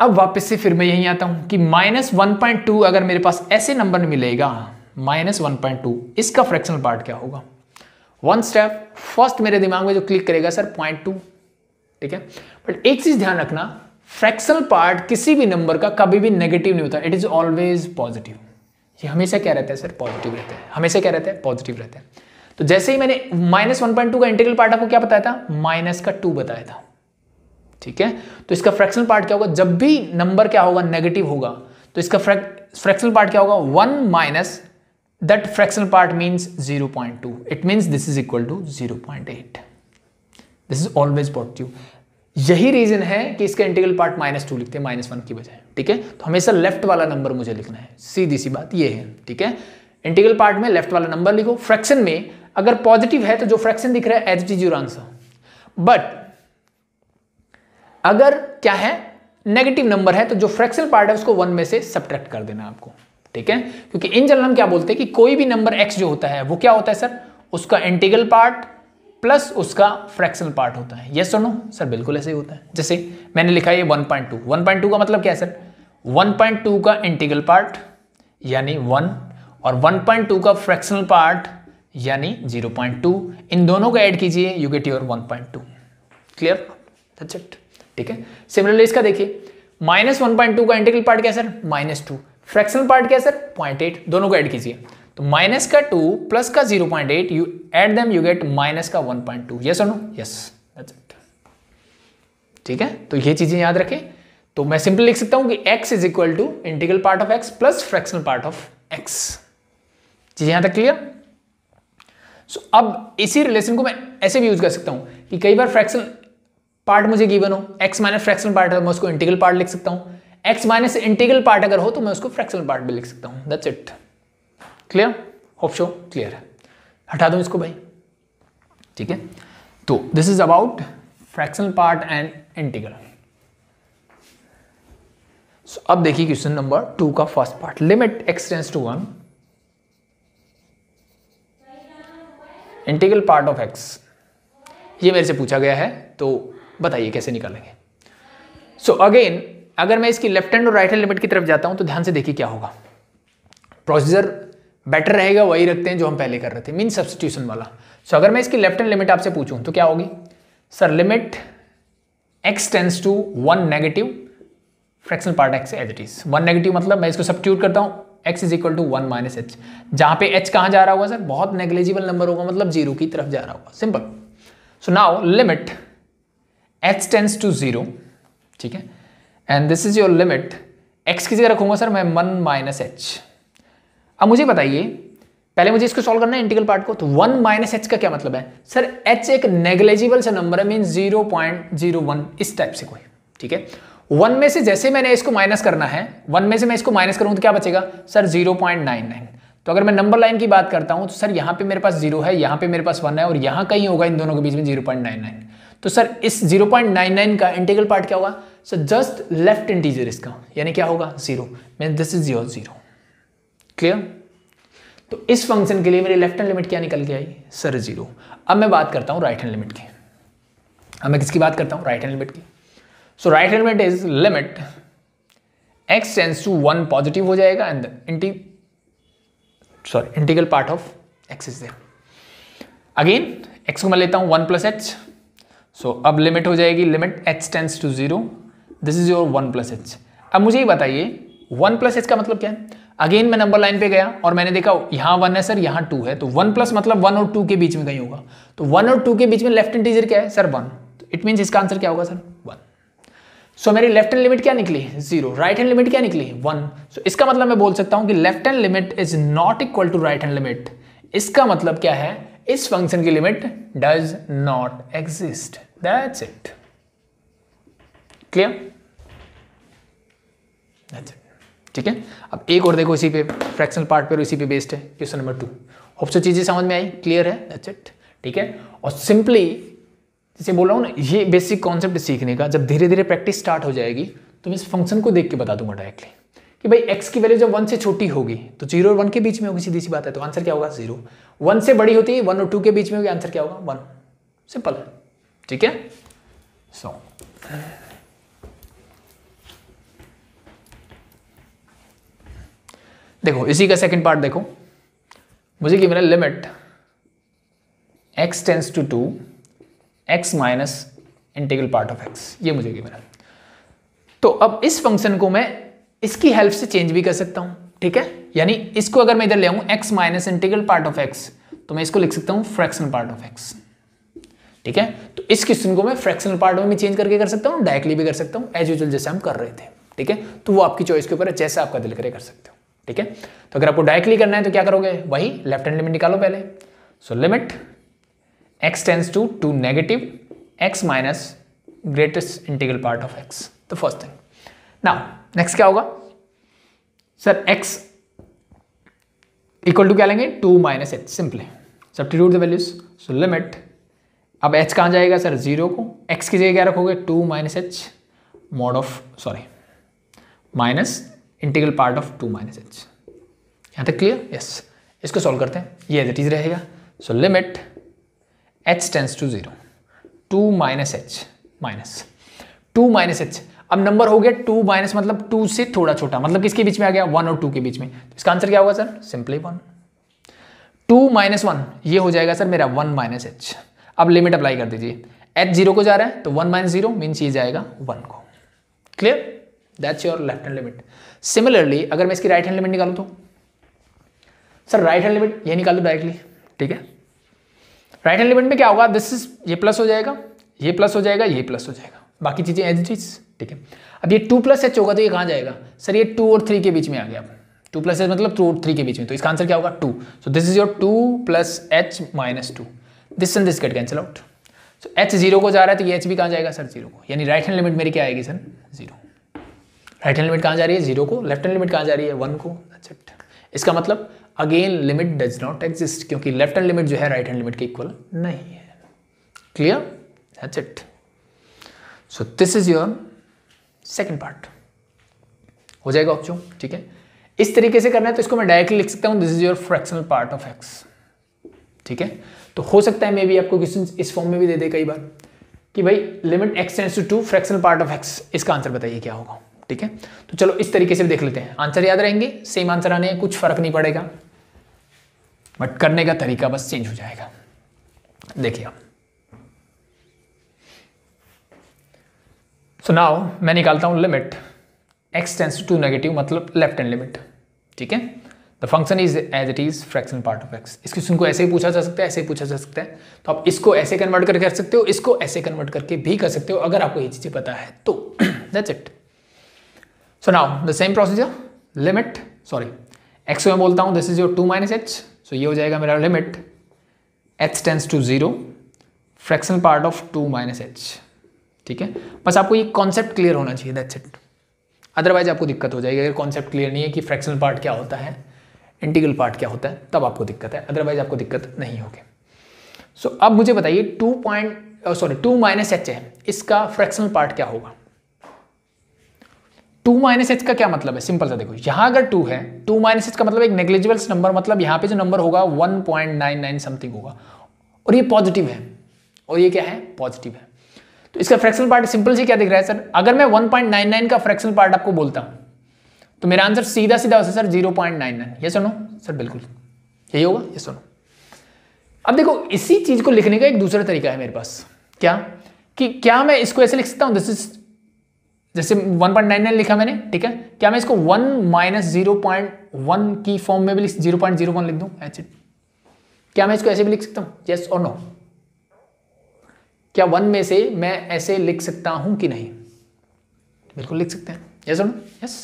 अब वापस से फिर मैं यहीं आता हूं कि माइनस वन पॉइंट टू अगर मेरे पास ऐसे नंबर मिलेगा माइनस वन पॉइंट टू इसका फ्रैक्शनल पार्ट क्या होगा वन स्टेप फर्स्ट मेरे दिमाग में जो क्लिक करेगा सर पॉइंट टू ठीक है बट एक चीज ध्यान रखना फ्रैक्शनल पार्ट किसी भी नंबर का कभी भी नेगेटिव नहीं होता इट इज ऑलवेज पॉजिटिव ये हमेशा क्या रहता है सर पॉजिटिव रहता है हमेशा क्या रहता है पॉजिटिव रहता है तो जैसे ही मैंने माइनस वन पॉइंट टू का इंटीग्रल पार्ट आपको क्या बताया था माइनस का टू बताया था ठीक है तो इसका फ्रैक्शनल पार्ट क्या होगा जब भी नंबर क्या होगा नेगेटिव होगा तो इसका फ्रैक्शनल पार्ट क्या होगा one minus that fractional part means 0.2 it means this is equal to 0.8 this is always you यही रीजन है कि इसके इंटीग्रल पार्ट माइनस टू लिखते हैं माइनस वन की बजाय ठीक है तो हमेशा लेफ्ट वाला नंबर मुझे लिखना है सीधी सी बात ये है ठीक है इंटीग्रल पार्ट में लेफ्ट वाला नंबर लिखो फ्रैक्शन में अगर पॉजिटिव है तो जो फ्रैक्शन दिख रहा है h is your answer but अगर क्या है नेगेटिव नंबर है तो जो फ्रैक्शन पार्ट है उसको वन में से सब्ट्रैक्ट कर देना आपको ठीक है क्योंकि इन जनरल हम क्या बोलते हैं कि कोई भी नंबर एक्स जो होता है वो क्या होता है सर उसका इंटीग्रल पार्ट प्लस उसका फ्रैक्शनल पार्ट होता है यस और नो सर बिल्कुल ऐसे ही होता है जैसे मैंने लिखा ये 1.2 1.2 का मतलब क्या है सर 1.2 का इंटीग्रल पार्ट यानी 1 और 1.2 का फ्रैक्शनल पार्ट यानी 0.2 इन दोनों को ऐड कीजिए you get your 1.2 clear that's it ठीक है सिमिलरली इसका देखिए माइनस का इंटीग्रल पार्ट क्या सर माइनस फ्रैक्शनल पार्ट क्या है सर पॉइंट एट दोनों को ऐड कीजिए तो माइनस का टू प्लस का zero point eight you add them you get minus का one point two yes no yes ठीक है तो ये चीजें याद रखें तो मैं सिंपल लिख सकता हूं कि x is equal to integral part of x plus fractional part of x चीजें यहां तक क्लियर सो अब इसी रिलेशन को मैं ऐसे भी यूज कर सकता हूं कि कई बार फ्रैक्शन पार्ट मुझे गिवन हो x माइनस फ्रैक्शन पार्ट है मैं उसको इंटीग्रल पार्ट लिख सकता हूं एक्स माइनस इंटीग्रल पार्ट अगर हो तो मैं उसको फ्रैक्शनल पार्ट भी लिख सकता हूँ that's it clear hope so clear है हटा दूँ इसको भाई ठीक है तो this is about fractional part and integral so अब देखिए क्वेश्चन नंबर टू का first part limit x tends to one integral part of x ये मेरे से पूछा गया है तो बताइए कैसे निकालेंगे सो अगेन अगर मैं इसकी लेफ्ट हैंड और राइट हैंड लिमिट की तरफ जाता हूं तो ध्यान से देखिए क्या होगा प्रोसीजर बेटर रहेगा वही रखते हैं जो हम पहले कर रहे थे मीन सब्सटीट्यूशन वाला सो अगर मैं इसकी लेफ्ट हैंड लिमिट आपसे पूछूं तो क्या होगी sir limit x tends to one negative fraction part x as it is one negative मतलब मैं इसको सब्सिट्यूट करता हूँ x is equal to one minus h जहाँ पे एच कहाँ जा रहा होगा सर बहुत नेग्लेजिबल नंबर होगा मतलब जीरो की तरफ जा रहा होगा simple so now limit h tends to zero ठीक है and this is your limit x की जगह रखूंगा सर मैं वन माइनस एच अब मुझे बताइए पहले मुझे इसको सॉल्व करना है इंटीग्रल पार्ट को तो वन माइनस एच का क्या मतलब है सर एच एक नेग्लेजिबल सा नंबर है mean zero point zero one इस टाइप से कोई ठीक है वन में से जैसे मैंने इसको माइनस करना है वन में से मैं इसको माइनस करूँ तो क्या बचेगा sir zero point nine nine तो अगर मैं नंबर लाइन की बात करता हूं तो सर यहाँ पे मेरे पास जीरो है यहाँ पे मेरे पास वन है और यहाँ कहीं होगा इन दोनों के बीच में जीरो पॉइंट नाइन नाइन तो सर इस 0.99 का इंटीग्रल पार्ट क्या होगा सर जस्ट लेफ्ट इंटीजर इसका यानी क्या होगा zero mean this is your zero clear तो इस फंक्शन के लिए मेरी लेफ्ट हैंड लिमिट क्या निकल के आई सर जीरो अब मैं बात करता हूँ राइट हैंड लिमिट की अब मैं किसकी बात करता हूँ राइट हैंड लिमिट की so right hand limit is limit x tends to one positive हो जाएगा and inte sorry integral part of x is there again x को मैं लेता हूँ one plus h so so, अब लिमिट हो जाएगी limit h tends to zero this is your one plus h अब मुझे ही बताइए वन प्लस एच का मतलब क्या है अगेन मैं नंबर लाइन पे गया और मैंने देखा यहाँ वन है सर यहाँ टू है तो वन प्लस मतलब वन और टू के बीच में कहीं होगा तो वन और टू के बीच में लेफ्ट हैंड टीजर क्या है सर वन इट मीन्स इसका आंसर क्या होगा सर वन सो मेरी लेफ्ट हैंड लिमिट क्या निकली जीरो राइट हैंड लिमिट क्या निकली वन सो इसका मतलब मैं बोल सकता हूँ कि left hand limit is not equal to right hand limit इसका मतलब क्या है इस फंक्शन की limit does not exist that's it clear ठीक है अब एक और देखो इसी पे फ्रैक्शनल पार्ट पर इसी पे बेस्ड है question number two hope so चीज़ें समझ में आई क्लियर है दैट्स इट ठीक है और सिंपली जैसे बोल रहा हूँ ना ये बेसिक कॉन्सेप्ट सीखने का जब धीरे धीरे प्रैक्टिस स्टार्ट हो जाएगी तो मैं इस फंक्शन को देख के बता दूंगा डायरेक्टली कि भाई एक्स की वैल्यू जब वन से छोटी होगी तो जीरो और वन के बीच में होगी सीधी सी बात है तो आंसर क्या होगा जीरो वन से बड़ी होती है वन और टू के बीच में होगी आंसर क्या होगा वन सिंपल है ठीक है सो देखो इसी का सेकंड पार्ट देखो मुझे गिवन मेरा limit x tends to two x minus integral part of x ये मुझे गिवन मेरा तो अब इस फंक्शन को मैं इसकी हेल्प से चेंज भी कर सकता हूं ठीक है यानी इसको अगर मैं इधर ले आऊं x minus integral part of x तो मैं इसको लिख सकता हूं फ्रैक्शन पार्ट ऑफ x ठीक है तो इस क्वेश्चन को मैं फ्रैक्शनल पार्ट में भी चेंज करके कर सकता हूँ डायरेक्टली भी कर सकता हूँ एज यूजल जैसे हम कर रहे थे ठीक है तो वो आपकी चॉइस के ऊपर है जैसे आपका दिल करे कर सकते हो ठीक है तो अगर आपको डायरेक्टली करना है तो क्या करोगे वही लेफ्ट हैंड लिमिट निकालो पहले so limit x tends to two negative x minus greatest integral part of x the first thing now next क्या होगा सर एक्स इक्वल टू क्या लेंगे two minus h simply substitute the values so limit अब h कहाँ जाएगा sir zero को x की जगह क्या रखोगे two minus h mod of sorry minus integral part of two minus h यहाँ तक क्लियर यस इसको सॉल्व करते हैं ये एज इज रहेगा so limit h tends to zero two minus h minus two minus h अब number हो गया टू माइनस मतलब टू से थोड़ा छोटा मतलब किसके बीच में आ गया वन और टू के बीच में तो इसका आंसर क्या होगा sir simply one two minus one ये हो जाएगा सर मेरा वन माइनस एच अब लिमिट अप्लाई कर दीजिए एच जीरो को जा रहा है तो वन माइनस जीरो मीन्स ये जाएगा वन को clear that's your left hand limit similarly अगर मैं इसकी राइट हैंड लिमिट निकालू तो सर राइट हैंड लिमिट ये निकाल दो डायरेक्टली ठीक है राइट हैंड लिमिट में क्या होगा दिस इज ये प्लस हो जाएगा ये प्लस हो जाएगा ये प्लस हो जाएगा बाकी चीज़ें एच चीज ठीक है अब ये टू प्लस एच होगा तो ये कहाँ जाएगा सर ये टू और थ्री के बीच में आ गया टू प्लस एच मतलब टू और थ्री के बीच में तो इसका आंसर क्या होगा two so this is your two plus h minus two this and this get cancel out so h zero को जा रहा है तो ये एच भी कहाँ जाएगा सर जीरो को यानी राइट हैंड लिमिट मेरी क्या आएगी sir zero right hand limit कहाँ जा रही है जीरो को लेफ्ट हैंड लिमिट कहाँ जा रही है वन को एक्सेप्ट इसका मतलब again limit does not exist क्योंकि लेफ्ट हैंड लिमिट जो है राइट हैंड लिमिट के इक्वल नहीं है clear that's it so this is your second part हो जाएगा ऑप्शन ठीक है इस तरीके से करना है तो इसको मैं डायरेक्टली लिख सकता हूं this is your fractional part of x ठीक है तो हो सकता है मे बी आपको क्वेश्चन इस फॉर्म में भी दे दे कई बार कि भाई limit x tends to two fractional part of x इसका आंसर बताइए क्या होगा ठीक है तो चलो इस तरीके से देख लेते हैं आंसर याद रहेंगे सेम आंसर आने कुछ फर्क नहीं पड़ेगा बट करने का तरीका बस चेंज हो जाएगा देखिए आप सो नाउ मैं निकालता हूं limit x tends to negative मतलब लेफ्ट हैंड लिमिट ठीक है the function is as it is fraction part of x इस क्वेश्चन को ऐसे ही पूछा जा सकता है ऐसे ही पूछा जा सकता है तो आप इसको ऐसे कन्वर्ट करके कर सकते हो इसको ऐसे कन्वर्ट करके भी कर सकते हो अगर आपको ये चीज़ें पता है तो that's it so now the same procedure limit sorry x में बोलता हूँ this is your two minus h so ये हो जाएगा मेरा limit h tends to zero fraction part of two minus h ठीक है बस आपको ये कॉन्सेप्ट क्लियर होना चाहिए दैट्स इट अदरवाइज आपको दिक्कत हो जाएगी अगर कॉन्सेप्ट क्लियर नहीं है कि फ्रैक्शनल पार्ट क्या होता है इंटीग्रल पार्ट क्या होता है तब आपको दिक्कत है अदरवाइज आपको दिक्कत नहीं होगी सो अब मुझे बताइए two point sorry two minus h है इसका फ्रैक्शनल पार्ट क्या होगा टू माइनस एच का क्या मतलब है सिंपल सा देखो यहां अगर टू है टू माइनस एच का मतलब एक नेग्लिजिबल्स नंबर मतलब यहां पे जो नंबर होगा one point nine nine something होगा और ये पॉजिटिव है और ये क्या है पॉजिटिव है तो इसका फ्रैक्शनल पार्ट सिंपल से क्या दिख रहा है सर अगर मैं 1.99 का फ्रैक्शनल पार्ट आपको बोलता हूं तो मेरा आंसर सीधा सीधा होता है sir zero point nine nine ये सुनो सर बिल्कुल यही होगा ये सुनो अब देखो इसी चीज को लिखने का एक दूसरा तरीका है मेरे पास क्या कि क्या मैं इसको ऐसे लिख सकता हूं दिस इज जैसे 1.99 लिखा मैंने ठीक है क्या मैं इसको 1 माइनस जीरो की फॉर्म में भी जीरो पॉइंट जीरो वन लिख दूँ एच इट क्या मैं इसको ऐसे भी लिख सकता हूँ यस और नो क्या वन में से मैं ऐसे लिख सकता हूं कि नहीं बिल्कुल लिख सकते हैं यस और नो यस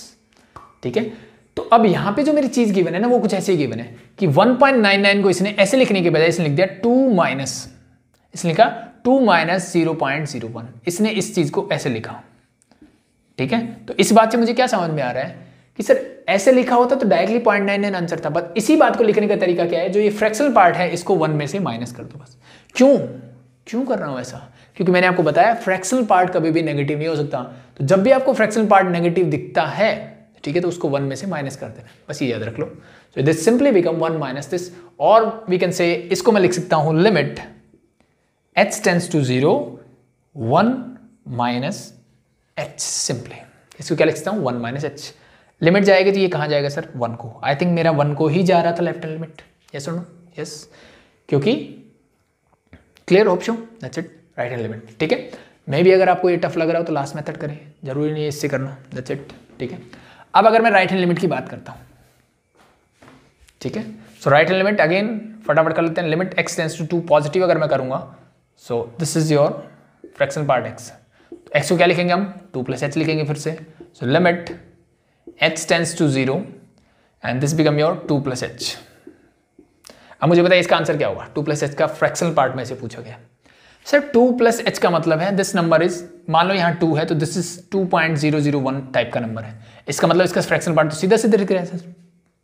ठीक है तो अब यहां पे जो मेरी चीज गिवन है ना वो कुछ ऐसे ही गिवन है कि 1.99 को इसने ऐसे लिखने के बजाय इसने लिख दिया टू माइनस इसने लिखा two minus zero point zero one इसने इस चीज को ऐसे लिखा ठीक है तो इस बात से मुझे क्या समझ में आ रहा है कि सर ऐसे लिखा होता तो directly point nine nine answer था बस इसी बात को लिखने का तरीका क्या है जो ये फ्रैक्शनल पार्ट है इसको वन में से माइनस कर दो बस क्यों क्यों कर रहा हूं ऐसा क्योंकि मैंने आपको बताया फ्रैक्शनल पार्ट कभी भी नेगेटिव नहीं हो सकता तो जब भी आपको फ्रैक्शनल पार्ट नेगेटिव दिखता है ठीक है तो उसको वन में से माइनस कर देना बस ये याद रख लो so this simply become one minus this और वी कैन से इसको मैं लिख सकता हूं limit h tends to zero one minus h simply इसको क्या लिख सकता हूँ वन माइनस एच लिमिट जाएगा तो ये कहां जाएगा सर वन को आई थिंक मेरा वन को ही जा रहा था लेफ्ट लिमिट यस और नो यस क्योंकि clear option that's it right hand limit ठीक है मे भी अगर आपको ये टफ लग रहा हो तो लास्ट मेथड करें जरूरी नहीं है इससे करना दैट्स इट ठीक है अब अगर मैं राइट हैंड लिमिट की बात करता हूँ ठीक है so right hand limit again फटाफट कर लेते हैं limit x tends to two positive अगर मैं करूँगा so this is your fraction part x x को क्या लिखेंगे हम टू प्लस एच लिखेंगे फिर से so limit h tends to zero and this become your two plus h अब मुझे बताइए इसका आंसर क्या होगा टू प्लस एच का फ्रैक्शन पार्ट में से पूछा गया सर टू प्लस एच का मतलब है दिस नंबर इज मान लो यहाँ टू है तो this is two point zero zero one type का नंबर है इसका मतलब इसका फ्रैक्शन पार्ट तो सीधा सीधे लिख रहे हैं sir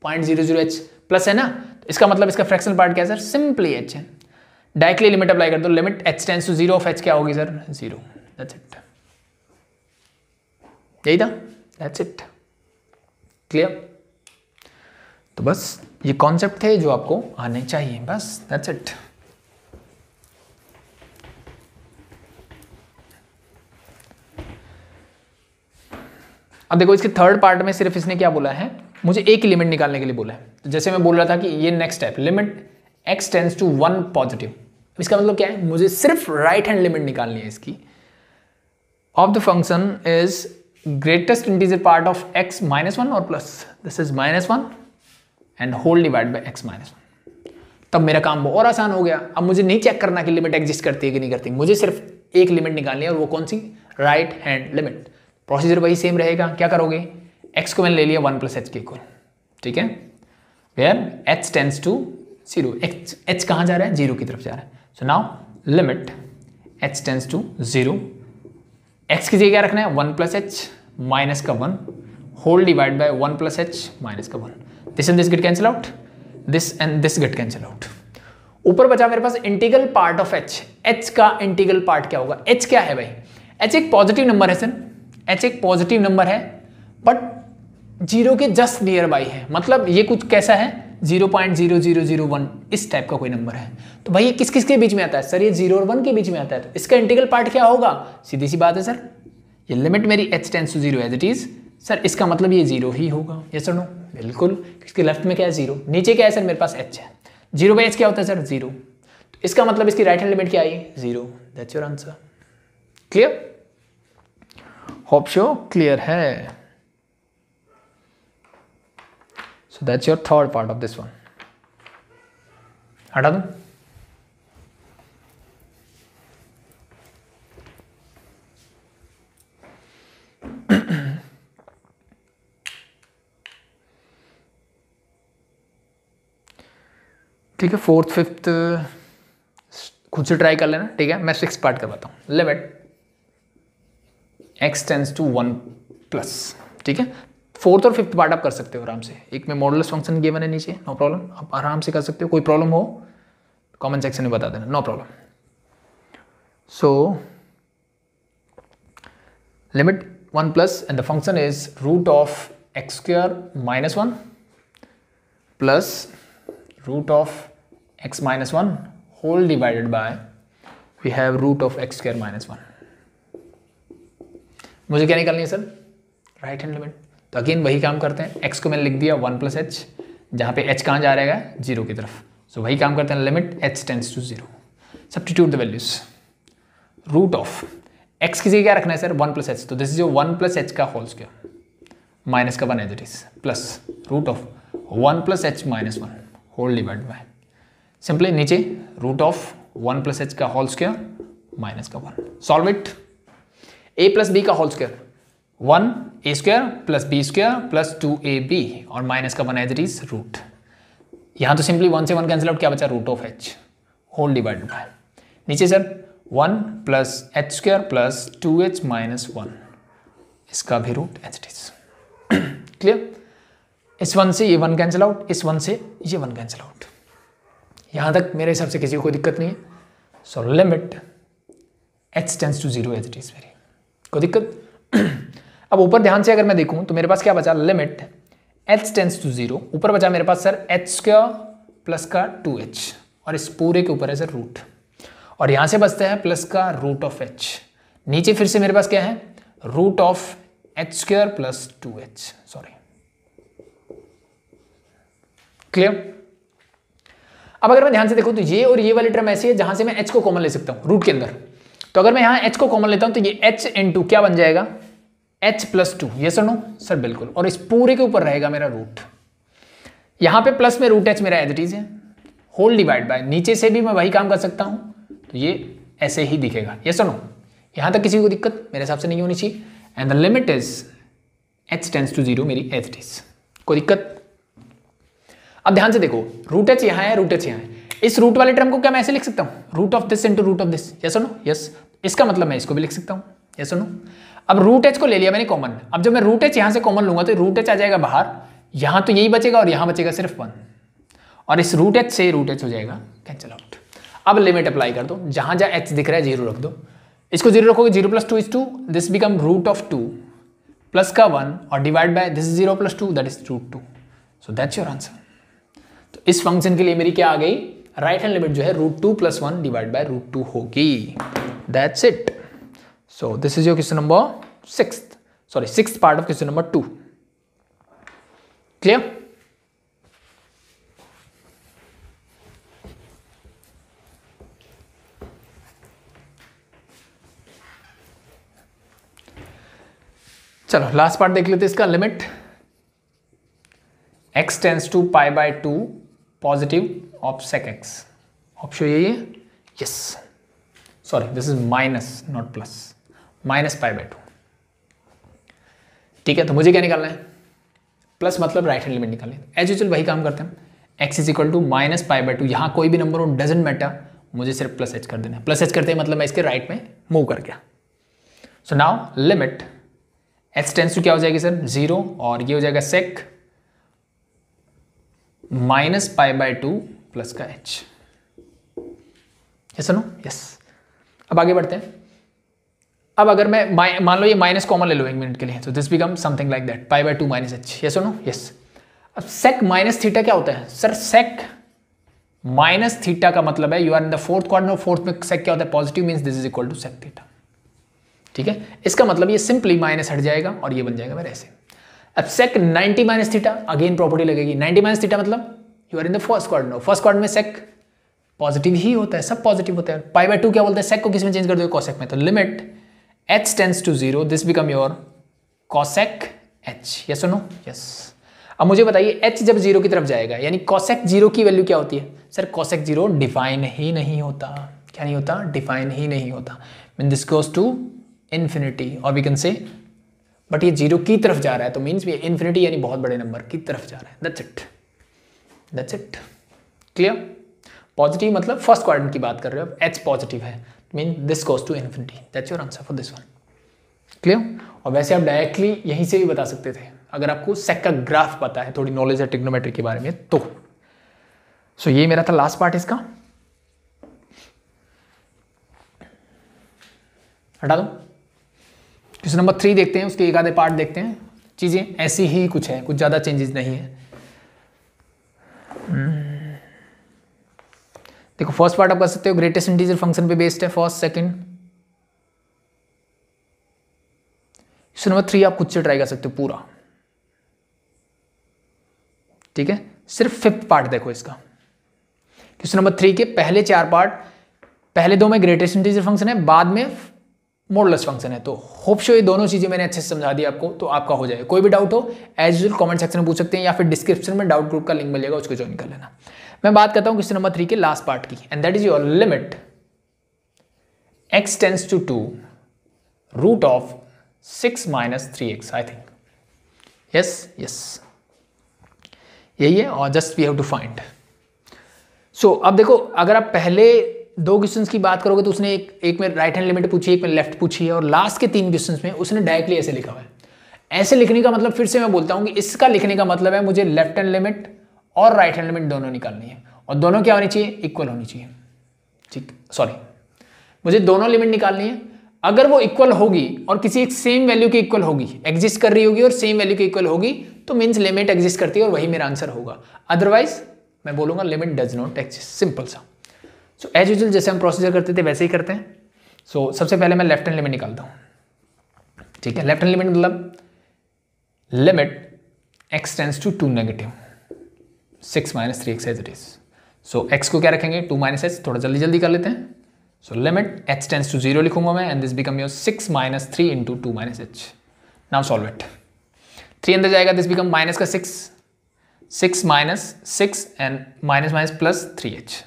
point zero zero h plus है ना तो इसका मतलब इसका फ्रैक्शन पार्ट क्या है सर सिंपली एच है डायरेक्टली लिमिट अप्लाई कर दो limit h tends to zero of h क्या होगी सर जीरो दैट्स इट यही था दैट्स इट क्लियर तो बस ये कॉन्सेप्ट थे जो आपको आने चाहिए बस दैट्स इट अब देखो इसके थर्ड पार्ट में सिर्फ इसने क्या बोला है मुझे एक लिमिट निकालने के लिए बोला है तो जैसे मैं बोल रहा था कि ये next step limit x tends to one positive इसका मतलब क्या है मुझे सिर्फ राइट हैंड लिमिट निकालनी है इसकी of the function is greatest integer part of x minus one और plus this is minus one and whole divide by x minus one तब मेरा काम और आसान हो गया अब मुझे नहीं चेक करना कि लिमिट एग्जिस्ट करती है कि नहीं करती मुझे सिर्फ एक लिमिट निकालनी है और वो कौन सी राइट हैंड लिमिट प्रोसीजर वही सेम रहेगा क्या करोगे x को मैंने ले लिया वन प्लस एच के इक्वल ठीक है where h tends to zero h कहाँ जा रहा है जीरो की तरफ जा रहा है so now limit h tends to zero x की जगह क्या रखना है वन प्लस एच माइनस का one whole divide by one plus h minus का one this and this get cancel out this and this get cancel out ऊपर बचा मेरे पास integral part of h h का इंटीग्रल पार्ट क्या होगा h क्या है भाई एच एक पॉजिटिव नंबर है सर एच एक पॉजिटिव नंबर है बट जीरो के जस्ट नियर बाई है मतलब ये कुछ कैसा है zero point zero zero zero one इस टाइप का कोई नंबर है तो भाई ये किस किस के बीच में आता है सर ये जीरो और वन के बीच में आता है तो इसका इंटीग्रल पार्ट क्या होगा सीधी सी बात है सर ये लिमिट मेरी h tends to zero as it is sir इसका मतलब ये जीरो ही होगा ये सर नो बिल्कुल इसके लेफ्ट में क्या है जीरो नीचे क्या है सर मेरे पास एच है जीरो बाई एच क्या होता है सर जीरो तो इसका मतलब इसकी राइट हैंड लिमिट क्या आई zero that's your answer clear hope so clear है so that's your third part of this one हटा दू ठीक है फोर्थ फिफ्थ खुद से ट्राई कर लेना ठीक है मैं सिक्स पार्ट करवाता हूँ limit x tends to one plus ठीक है फोर्थ और फिफ्थ पार्ट आप कर सकते हो आराम से एक में मॉडल फंक्शन गिवन है नीचे नो प्रॉब्लम आप आराम से कर सकते हो कोई प्रॉब्लम हो कॉमन सेक्शन में बता देना no problem so limit one plus and the function is root of x square minus one plus root of x minus one whole divided by we have root of x square minus one मुझे क्या निकालनी है sir right hand limit तो again वही काम करते हैं x को मैंने लिख दिया वन प्लस एच जहाँ पे एच कहाँ जा रहेगा जीरो की तरफ सो so, वही काम करते हैं limit h tends to zero substitute the values root of x किसी क्या रखना है सर वन प्लस एच तो this is your one plus h का होल स्क्वायर माइनस का one as it is plus root of one plus h minus one whole divide by simply नीचे root of one plus h का whole square minus का one solve it a plus b का whole square one a square plus b square plus two a b और minus का one as it is root यहां तो simply one से one cancel out क्या बचा root of h whole divide by नीचे sir one plus h square plus two h minus one इसका भी root h it is clear इस one से ये वन कैंसिल आउट इस वन से ये वन कैंसिल आउट यहां तक मेरे हिसाब से किसी को कोई दिक्कत नहीं है so limit h tends to zero h it is very कोई दिक्कत *clears throat* अब ऊपर ध्यान से अगर मैं देखूं तो मेरे पास क्या बचा limit h tends to zero ऊपर बचा मेरे पास सर एच स्क्वायर प्लस का टू एच और इस पूरे के ऊपर है सर रूट और यहां से बचता है प्लस का रूट ऑफ एच नीचे फिर से मेरे पास क्या है root of h square plus two h sorry clear अब अगर मैं ध्यान से देखूं तो ये और ये वाली टर्म ऐसी है जहां से मैं एच को कॉमन ले सकता हूं रूट के अंदर तो अगर मैं यहां एच को कॉमन लेता हूँ तो ये एच इन टू क्या बन जाएगा एच प्लस टू ये सर सर बिल्कुल और इस पूरे के ऊपर रहेगा मेरा रूट यहां पे प्लस में रूट एच मेरा एज इट इज है होल डिवाइड बाय नीचे से भी मैं वही काम कर सकता हूं तो ये ऐसे ही दिखेगा ये सुनो यहां तक किसी को दिक्कत मेरे हिसाब से नहीं होनी चाहिए and the limit is h tends to zero मेरी एच इज कोई दिक्कत अब ध्यान से देखो रूट एच यहां है रूट एच यहां है इस रूट वाले टर्म को क्या मैं ऐसे लिख सकता हूँ root of this into root of this yes no yes इसका मतलब मैं इसको भी लिख सकता हूं यस नो अब रूट एच को ले लिया मैंने कॉमन अब जब मैं रूट एच यहां से कॉमन लूंगा तो रूट एच आ जाएगा बाहर यहां तो यही बचेगा और यहां बचेगा सिर्फ वन और इस रूट एच से रूट एच हो जाएगा कैंसिल आउट अब लिमिट अप्लाई कर दो जहां जहां एच दिख रहा है जीरो रख दो इसको जीरो रखोगे zero plus two is two this become root of two plus का वन और divide by this zero plus two that is root two so that's your answer इस फंक्शन के लिए मेरी क्या आ गई राइट हैंड लिमिट जो है root two plus one divide by root two होगी that's it so this is your question number six sorry six part of question number two clear चलो लास्ट पार्ट देख लेते इसका limit x tends to pi by two of sec sec x. यही है yes sorry this is minus not plus minus pi by two ठीक है तो मुझे क्या निकालना है प्लस मतलब राइट हैंड लिमिट निकालें एज यूजल वही काम करते हैं x is equal to minus pi by two यहाँ कोई भी नंबर हो डजेंट मैटर मुझे सिर्फ प्लस एच कर देना है प्लस एच करते हैं मतलब मैं इसके राइट में मूव कर गया so now limit h tends to क्या हो जाएगी सर जीरो और ये हो जाएगा sec minus pi by two plus का एच ये सुनो यस अब आगे बढ़ते हैं अब अगर मैं मान लो ये माइनस कॉमन ले लो एक मिनट के लिए तो this become something like that pi by two minus h ये सुनो यस अब सेक माइनस थीटा क्या होता है सर सेक माइनस थीटा का मतलब है you are in the fourth quarter fourth में सेक क्या होता है positive means this is equal to sec theta ठीक है इसका मतलब ये सिंपली माइनस हट जाएगा और ये बन जाएगा मेरे ऐसे अब sec 90 minus theta again property लगेगी 90 माइनस थीटा मतलब you are in the first quarter no first quarter में सेक पॉजिटिव ही होता है सब पॉजिटिव होता है पाई बाय टू क्या बोलते हैं सेक को किस में चेंज कर दो कॉसेक में तो limit h tends to zero this become your cosec h yes और नो यस अब मुझे बताइए एच जब जीरो की तरफ जाएगा यानी कॉसेक जीरो की वैल्यू क्या होती है सर कॉसेक जीरो डिफाइन ही नहीं होता क्या नहीं होता डिफाइन ही नहीं होता mean this goes to infinity और वी कैन से बट ये जीरो की तरफ जा रहा है तो मीन्स ये इन्फिनिटी यानी बहुत बड़े नंबर की तरफ जा रहा है that's it that's it clear positive मतलब फर्स्ट क्वाड्रेंट की बात कर रहे हो एच पॉजिटिव है mean this goes to infinity that's your answer for this one clear और वैसे आप डायरेक्टली यहीं से भी बता सकते थे अगर आपको सेक का ग्राफ पता है थोड़ी नॉलेज है टिग्नोमेट्री के बारे में तो सो so ये मेरा था लास्ट पार्ट इसका हटा दो क्वेश्चन नंबर थ्री देखते हैं उसके एक आधे पार्ट देखते हैं चीज़ें ऐसी ही कुछ है कुछ ज़्यादा चेंजेस नहीं है हम्म। देखो फर्स्ट पार्ट आप कर सकते हो ग्रेटेस्ट इंटीजर फंक्शन पे बेस्ड है first second question number three आप खुद से ट्राई कर सकते हो पूरा ठीक है सिर्फ फिफ्थ पार्ट देखो इसका क्वेश्चन नंबर थ्री के पहले चार पार्ट पहले दो में ग्रेटेस्ट इंटीजर फंक्शन है बाद में मोडलेस फंक्शन है तो होप शो ये दोनों चीज़ें मैंने अच्छे से समझा दी आपको तो आपका हो जाएगा कोई भी डाउट हो एज यूजल कमेंट सेक्शन में पूछ सकते हैं या फिर डिस्क्रिप्शन में डाउट ग्रुप का लिंक मिलेगा उसको ज्वाइन कर लेना मैं बात करता हूँ क्वेश्चन नंबर थ्री के लास्ट पार्ट की and that is your limit x tends to two root of six minus three x I think yes yes यही है और just we have to find so अब देखो अगर आप पहले दो क्वेश्चन की बात करोगे तो उसने एक एक में राइट हैंड लिमिट पूछी एक में लेफ्ट पूछी है और लास्ट के तीन क्वेश्चन में उसने डायरेक्टली ऐसे लिखा हुआ है ऐसे लिखने का मतलब फिर से मैं बोलता हूँ कि इसका लिखने का मतलब है मुझे लेफ्ट हैंड लिमिट और राइट हैंड लिमिट दोनों निकालनी है और दोनों क्या होनी चाहिए इक्वल होनी चाहिए ठीक सॉरी मुझे दोनों लिमिट निकालनी है अगर वो इक्वल होगी और किसी एक सेम वैल्यू की इक्वल होगी एग्जिस्ट कर रही होगी और सेम वैल्यू की इक्वल होगी तो मीन्स लिमिट एग्जिस्ट करती है और वही मेरा आंसर होगा अदरवाइज मैं बोलूंगा limit does not exist simple सा सो एज यूजल जैसे हम प्रोसीजर करते थे वैसे ही करते हैं सो so, सबसे पहले मैं लेफ्ट हैंड लिमिट निकालता हूँ ठीक है लेफ्ट हैंड लिमिट मतलब limit x tends to two negative six minus three x as it is so x को क्या रखेंगे टू माइनस एच थोड़ा जल्दी जल्दी कर लेते हैं so limit h tends to zero लिखूंगा मैं and this become your six minus three into two minus h now solve it three अंदर जाएगा दिस बिकम माइनस का six six minus six and minus minus plus three h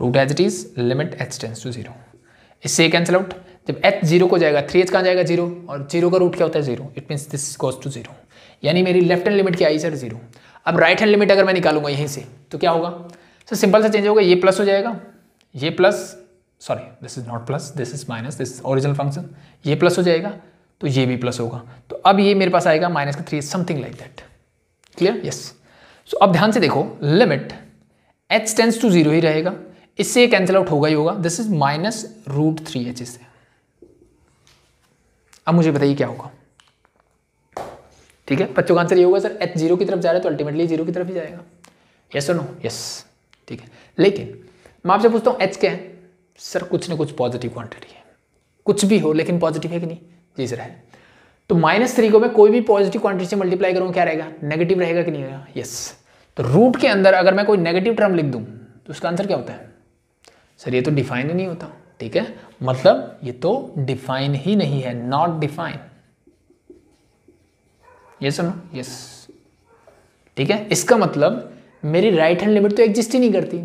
root as it is limit h tends to zero इससे cancel out जब h zero को जाएगा three H कहाँ जाएगा zero और जीरो का रूट क्या होता है zero it means this goes to zero यानी मेरी लेफ्ट हैंड लिमिट क्या आई सर जीरो अब राइट हैंड लिमिट अगर मैं निकालूंगा यहीं से तो क्या होगा सर सिंपल सा चेंज होगा ये प्लस हो जाएगा ये plus sorry this is not plus this is minus this original function ये प्लस हो जाएगा तो ये भी प्लस होगा तो अब ये मेरे पास आएगा माइनस का three something like that clear yes so अब ध्यान से देखो limit h tends to zero ही रहेगा इससे ये कैंसिल आउट होगा ही होगा this is minus root three h इससे अब मुझे बताइए क्या होगा ठीक है बच्चों का आंसर ये होगा सर एच जीरो की तरफ जा रहा है तो अल्टीमेटली जीरो की तरफ ही जाएगा यस और नो यस ठीक है लेकिन मैं आपसे पूछता हूँ एच क्या है सर कुछ ना कुछ पॉजिटिव क्वांटिटी है कुछ भी हो लेकिन पॉजिटिव है कि नहीं जी सर है तो माइनस थ्री को मैं कोई भी पॉजिटिव क्वांटिटी से मल्टीप्लाई करूँ क्या रहेगा नेगेटिव रहेगा कि नहीं रहेगा यस तो रूट के अंदर अगर मैं कोई नेगेटिव टर्म लिख दूँ तो उसका आंसर क्या होता है सर ये तो डिफाइन ही नहीं होता ठीक है मतलब ये तो डिफाइन ही नहीं है नॉट डिफाइन ये सुनो यस ठीक है इसका मतलब मेरी राइट हैंड लिमिट तो एग्जिस्ट ही नहीं करती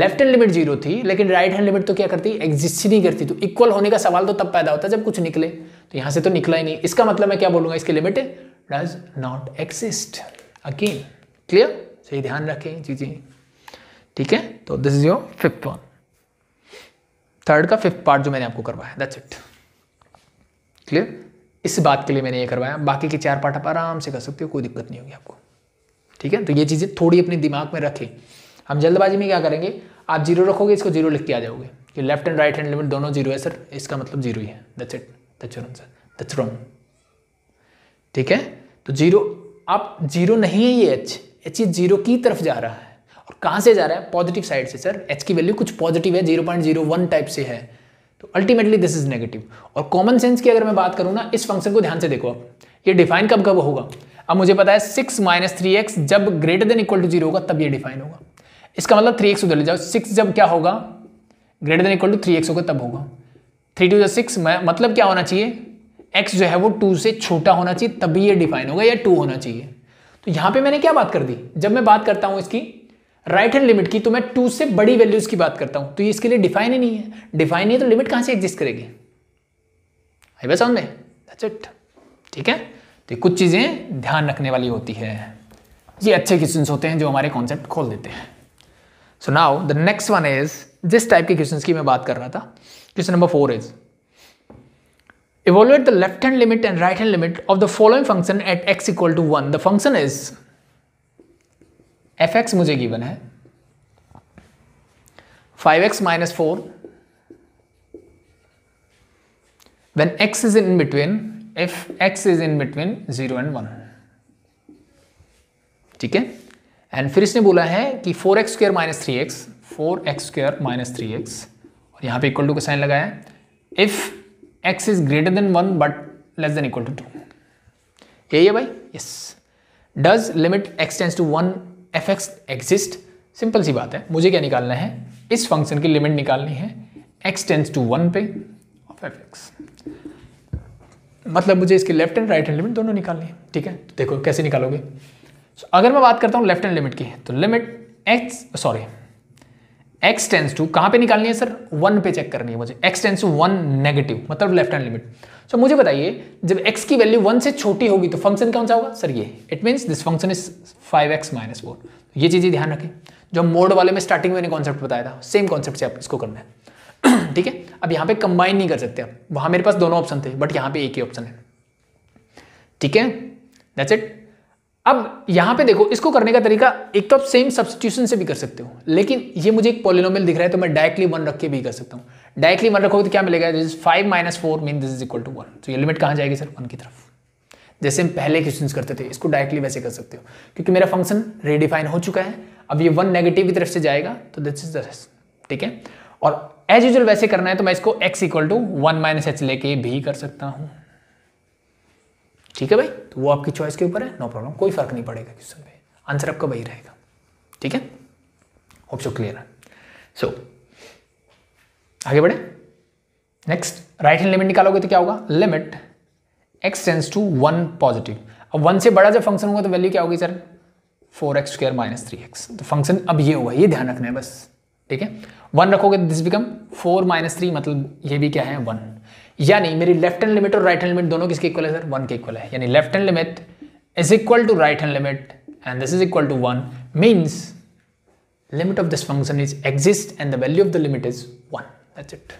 लेफ्ट हैंड लिमिट जीरो थी लेकिन राइट हैंड लिमिट तो क्या करती एग्जिस्ट ही नहीं करती तो इक्वल होने का सवाल तो तब पैदा होता है जब कुछ निकले तो यहां से तो निकला ही नहीं इसका मतलब मैं क्या बोलूंगा इसकी limit does not exist again clear सही ध्यान रखें जी जी ठीक है तो this is your fifth one third का फिफ्थ पार्ट जो मैंने आपको करवाया दैट्स इट क्लियर इस बात के लिए मैंने ये करवाया बाकी के चार पार्ट आप आराम से कर सकते हो कोई दिक्कत नहीं होगी आपको ठीक है तो ये चीज़ें थोड़ी अपने दिमाग में रखें हम जल्दबाजी में क्या करेंगे आप जीरो रखोगे इसको जीरो लिख के आ जाओगे कि left and right hand limit दोनों जीरो है सर इसका मतलब जीरो ही है that's it that's your answer that's wrong ठीक है तो जीरो आप जीरो नहीं है ये एच एच ये जीरो की तरफ जा रहा है और कहाँ से जा रहा है पॉजिटिव साइड से सर एच की वैल्यू कुछ पॉजिटिव है zero point zero one type से है तो अल्टीमेटली दिस इज नेगेटिव और कॉमन सेंस की अगर मैं बात करूँ ना इस फंक्शन को ध्यान से देखो आप ये डिफाइन कब कब होगा अब मुझे पता है सिक्स माइनस थ्री एक्स जब greater than equal to zero होगा तब ये डिफाइन होगा इसका मतलब थ्री एक्स उधर ले जाओ सिक्स जब क्या होगा greater than equal to three x होगा तब होगा थ्री टू जो सिक्स मतलब क्या होना चाहिए एक्स जो है वो टू से छोटा होना चाहिए तभी ये डिफाइन होगा या टू होना चाहिए तो यहाँ पे मैंने क्या बात कर दी जब मैं बात करता हूँ इसकी राइट हैंड लिमिट की तो मैं टू से बड़ी वैल्यूज की बात करता हूं तो ये इसके लिए डिफाइन ही नहीं है डिफाइन नहीं है तो लिमिट कहां से एग्जिस्ट करेगी आई बस में दैट्स इट ठीक है तो कुछ चीजें ध्यान रखने वाली होती है ये अच्छे क्वेश्चन होते हैं जो हमारे कॉन्सेप्ट खोल देते हैं so now the next one is जिस टाइप के क्वेश्चन की मैं बात कर रहा था question number four is evaluate the left hand limit and right hand limit of the following function at x equal to 1 the function is f x मुझे given है five x minus four when x is in between if x is in between zero and one ठीक है and फिर इसने बोला है कि four x square minus three x four x square minus three x और यहां पे इक्वल टू का साइन लगाया if x is greater than one but less than equal to two यही है भाई yes does limit x tends to one f x exist simple सी बात है मुझे क्या निकालना है इस फंक्शन की लिमिट निकालनी है एक्स टेंस टू वन पे ऑफ एफ एक्स मतलब मुझे इसकी left and right hand limit दोनों निकालनी है ठीक है तो देखो कैसे निकालोगे so, अगर मैं बात करता हूँ लेफ्ट हैंड लिमिट की तो limit x sorry x tends to कहाँ पे निकालनी है सर वन पे चेक करनी है मुझे x tends to one negative मतलब लेफ्ट हैंड लिमिट सो मुझे बताइए जब x की वैल्यू वन से छोटी होगी तो फंक्शन कौन सा होगा सर ये it means this function is five x minus four ये चीज़ें ध्यान रखें जो मोड वाले में स्टार्टिंग में कॉन्सेप्ट बताया था सेम कॉन्सेप्ट से आप इसको करना है *clears throat* ठीक है अब यहाँ पे कंबाइन नहीं कर सकते आप वहां मेरे पास दोनों ऑप्शन थे बट यहाँ पे एक ही ऑप्शन है ठीक है दैट्स इट अब यहां पे देखो इसको करने का तरीका एक तो आप सेम सब्सटीट्यूशन से भी कर सकते हो लेकिन ये मुझे एक पोलिनोमियल दिख रहा है तो मैं डायरेक्टली वन रख के भी कर सकता हूं डायरेक्टली वन रखोगे तो क्या मिलेगा this is five minus four mean this is equal to one तो ये लिमिट कहाँ जाएगी सर वन की तरफ जैसे हम पहले क्वेश्चन करते थे इसको डायरेक्टली वैसे कर सकते हो क्योंकि मेरा फंक्शन रीडिफाइन हो चुका है अब ये वन नेगेटिव की तरफ से जाएगा तो दिस इज ठीक है और एज यूजल वैसे करना है तो मैं इसको x equal to one minus h लेके भी कर सकता हूँ ठीक है भाई तो वो आपकी चॉइस के ऊपर है नो no प्रॉब्लम कोई फर्क नहीं पड़ेगा क्वेश्चन पे आंसर आपका वही रहेगा ठीक है होप सो क्लियर है सो आगे बढ़े नेक्स्ट राइट हैंड लिमिट निकालोगे तो क्या होगा limit x tends to one positive अब वन से बड़ा जब फंक्शन होगा तो वैल्यू क्या होगी sir four x square minus three x तो फंक्शन अब ये होगा ये ध्यान रखना है बस ठीक है वन रखोगे तो this become four minus three मतलब ये भी क्या है वन यानी मेरी लेफ्ट हैंड लिमिट और राइट हैंड लिमिट दोनों किसके इक्वल है सर वन के इक्वल है यानी left hand limit is equal to right hand limit and this is equal to one means limit of this function is exist and the value of the limit is one that's it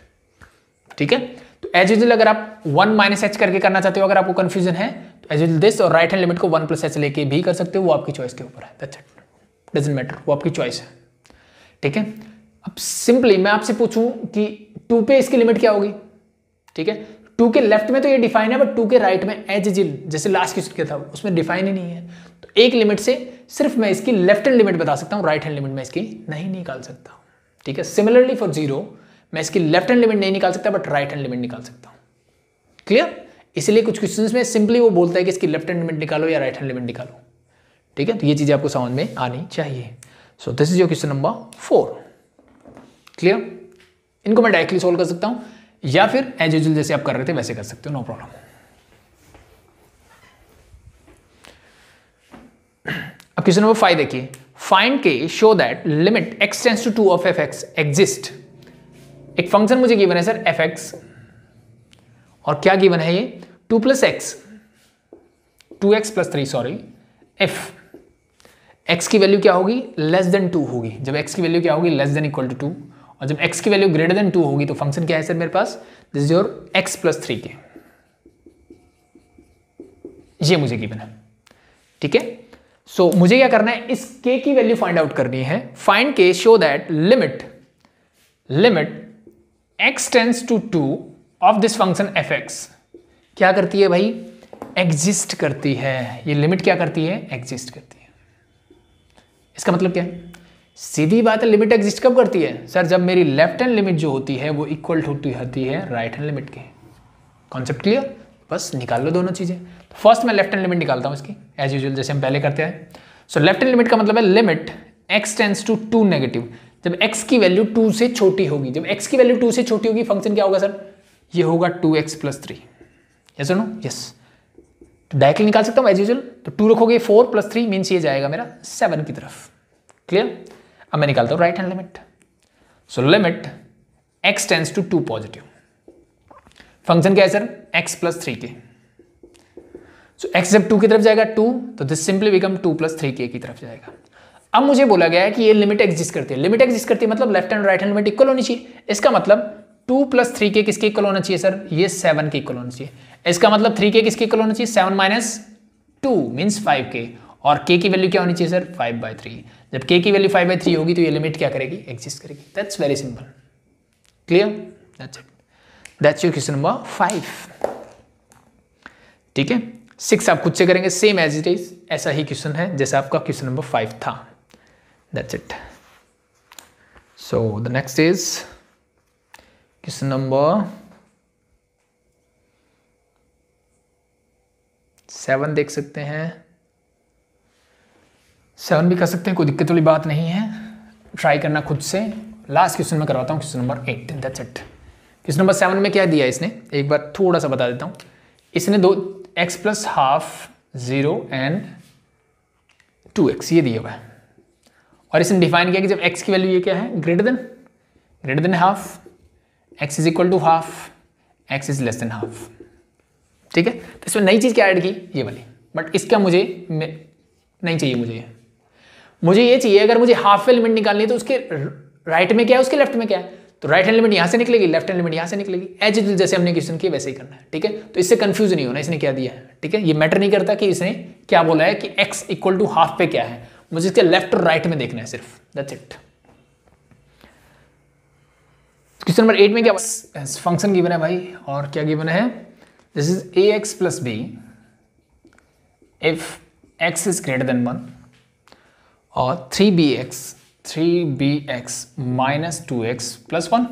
ठीक है तो as usual अगर आप one minus H करके करना चाहते हो अगर आपको कंफ्यूजन है तो एज यूजल दिस और राइट हैंड लिमिट को वन प्लस एच लेके भी कर सकते हो वो आपकी चॉइस के ऊपर है दैट्स इट डजेंट मैटर वो आपकी चॉइस है ठीक है अब सिंपली मैं आपसे पूछूं कि टू पे इसकी लिमिट क्या होगी ठीक है टू के लेफ्ट में तो ये डिफाइन है बट टू के राइट में एज जिल जैसे लास्ट क्वेश्चन किया था उसमें डिफाइन ही नहीं है तो एक लिमिट से सिर्फ मैं इसकी लेफ्ट हैंड लिमिट बता सकता हूँ राइट हैंड लिमिट में इसकी नहीं निकाल सकता ठीक है सिमिलरली फॉर जीरो मैं इसकी लेफ्ट हैंड लिमिट नहीं निकाल सकता बट राइट हैंड लिमिट निकाल सकता हूँ क्लियर इसलिए कुछ क्वेश्चन में सिंपली वो बोलता है कि इसकी लेफ्ट हैंड लिमिट निकालो या राइट हैंड लिमिट निकालो ठीक है तो ये चीज़ें आपको समझ में आनी चाहिए so this is your question number four clear इनको मैं डायरेक्टली सोल्व कर सकता हूँ या फिर एज यूजल जैसे आप कर रहे थे वैसे कर सकते हो नो प्रॉब्लम अब क्वेश्चन नंबर फाइव देखिए फाइंड के show that limit x tends to two of f x exist एक फंक्शन मुझे गिवन है सर एफ एक्स और क्या गिवन है ये two plus x two x plus three sorry f x की वैल्यू क्या होगी लेस देन टू होगी जब एक्स की वैल्यू क्या होगी less than equal to two और जब एक्स की वैल्यू ग्रेटर देन टू होगी तो फंक्शन क्या है सर मेरे पास this is your x plus three के ये मुझे गिवन है ठीक है सो मुझे क्या करना है इस के की वैल्यू फाइंड आउट करनी है फाइंड के show that limit limit x tends to two of this function f x क्या करती है भाई एग्जिस्ट करती है ये लिमिट क्या करती है एग्जिस्ट करती है इसका मतलब क्या है सीधी बात है लिमिट एग्जिस्ट कब करती है सर जब मेरी लेफ्ट हैंड लिमिट जो होती है वो इक्वल होती होती है राइट हैंड लिमिट के कॉन्सेप्ट क्लियर बस निकाल लो दोनों चीज़ें फर्स्ट मैं लेफ्ट हैंड लिमिट निकालता हूँ इसकी एज यूजल जैसे हम पहले करते हैं सो लेफ्ट हैंड लिमिट का मतलब है limit x tends to two negative जब x की वैल्यू टू से छोटी होगी जब x की वैल्यू टू से छोटी होगी फंक्शन क्या होगा सर ये होगा two x plus three yes no yes तो डायरेक्टली निकाल सकता हूं एज यूजल तो टू रखोगे फोर प्लस थ्री मीन्स ये जाएगा मेरा सेवन की तरफ क्लियर अब मैं निकालता हूँ right hand limit so limit x tends to two positive function क्या है सर एक्स प्लस थ्री के सो so, एक्स जब टू की तरफ जाएगा टू तो this simply become two plus three के की तरफ जाएगा अब मुझे बोला गया है कि ये लिमिट एग्जिस्ट करती है लिमिट एग्जिस्ट करती है मतलब left and right hand limit equal होनी चाहिए इसका मतलब टू प्लस थ्री के किसके इक्वल होना चाहिए सर ये सेवन के इक्वल होना चाहिए इसका मतलब थ्री के किसके इक्वल होना चाहिए seven minus two means five के और के की वैल्यू क्या होनी चाहिए सर फाइव बाय थ्री जब के की वैल्यू फाइव बाय थ्री होगी तो ये लिमिट क्या करेगी एग्जिस्ट करेगी that's very simple clear that's it that's your question number five ठीक है सिक्स आप खुद से करेंगे सेम एज इट इज ऐसा ही क्वेश्चन है जैसा आपका क्वेश्चन नंबर फाइव था that's it so the next is question number seven देख सकते हैं सेवन भी कर सकते हैं कोई दिक्कत वाली बात नहीं है ट्राई करना खुद से लास्ट क्वेश्चन में करवाता हूँ question number eight that's it question number seven में क्या दिया है इसने एक बार थोड़ा सा बता देता हूँ इसने दो x plus half zero and two x ये दिया हुआ है और इसने डिफाइन किया कि जब एक्स की वैल्यू ये क्या है greater than greater than half x is equal to half x is less than half ठीक है तो इसमें नई चीज़ क्या ऐड की ये वाली बट इसका मुझे नहीं चाहिए मुझे मुझे ये चाहिए अगर मुझे हाफ एलिमेंट निकालनी है तो उसके राइट में क्या है उसके लेफ्ट में क्या है तो राइट हैंड लिमिट यहाँ से निकलेगी लेफ्ट हैंड लिमिट यहाँ से निकलेगी एज जैसे हमने क्वेश्चन किया वैसे ही करना है ठीक है तो इससे कंफ्यूज नहीं होना इसने क्या दिया है ठीक है ये मैटर नहीं करता कि इसने क्या बोला है कि एक्स इक्वल टू हाफ पे क्या है मुझे इसके लेफ्ट और राइट में देखना है सिर्फ that's it question number eight में क्या फंक्शन गिवन है भाई और क्या गिवन है this is a x plus b if x is greater than one और three b x three b x minus two x plus one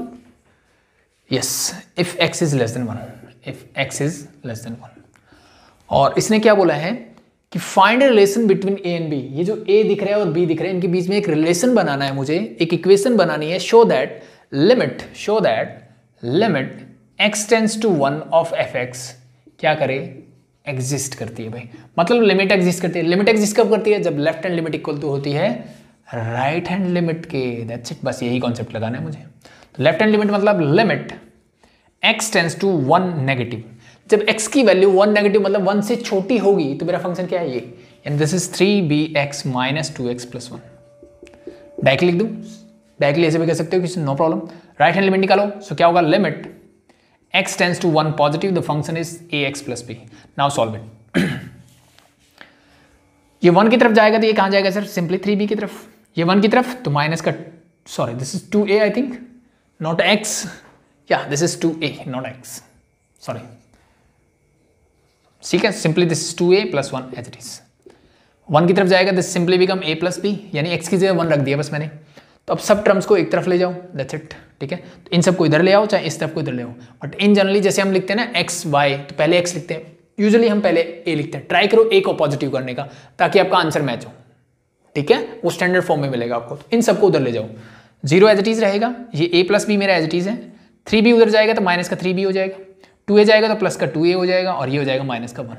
yes if x is less than one if x is less than one और इसने क्या बोला है कि find a relation between a and b ये जो ए दिख रहा है और बी दिख रहा है इनके बीच में एक रिलेशन बनाना है मुझे एक इक्वेशन बनानी है show that limit show that limit x tends to one of f x क्या करे एग्जिस्ट करती है भाई मतलब लिमिट एग्जिस्ट करती है लिमिट एग्जिस्ट कब करती है जब left hand limit equal to होती है राइट हैंड लिमिट के दैट्स इट बस यही कॉन्सेप्ट लगाना है मुझे लेफ्ट हैंड लिमिट मतलब limit x tends to one negative जब x की वैल्यू वन नेगेटिव मतलब वन से छोटी होगी तो मेरा फंक्शन क्या है ये and this is three b x minus two x plus one direct लिख दू डायरेक्टली ऐसे भी कर सकते हो किसी no problem right hand limit निकालो सो क्या होगा limit x tends to one positive the function is a x plus b now solve it ये वन की तरफ जाएगा तो ये कहां जाएगा सर सिंपली थ्री बी की तरफ ये वन की तरफ तो माइनस का sorry this is two a I think not x या this is two a not x sorry ठीक है simply this is two a plus one as it is one की तरफ जाएगा this simply become a plus b यानी x की जगह one रख दिया बस मैंने तो अब सब टर्म्स को एक तरफ ले जाओ दैट्स इट ठीक है तो इन सबको इधर ले आओ चाहे इस तरफ को इधर ले आओ बट इन जनरली जैसे हम लिखते हैं ना एक्स वाई तो पहले एक्स लिखते हैं यूजली हम पहले ए लिखते हैं ट्राई करो ए को पॉजिटिव करने का ताकि आपका आंसर मैच हो ठीक है वो स्टैंडर्ड फॉर्म में मिलेगा आपको तो इन सबको उधर ले जाओ जीरो एज इट इज रहेगा ये ए प्लस बी मेरा एज इट इज है थ्री बी उधर जाएगा तो माइनस का थ्री बी हो जाएगा टू ए जाएगा तो प्लस का टू ए हो जाएगा और ये हो जाएगा माइनस का one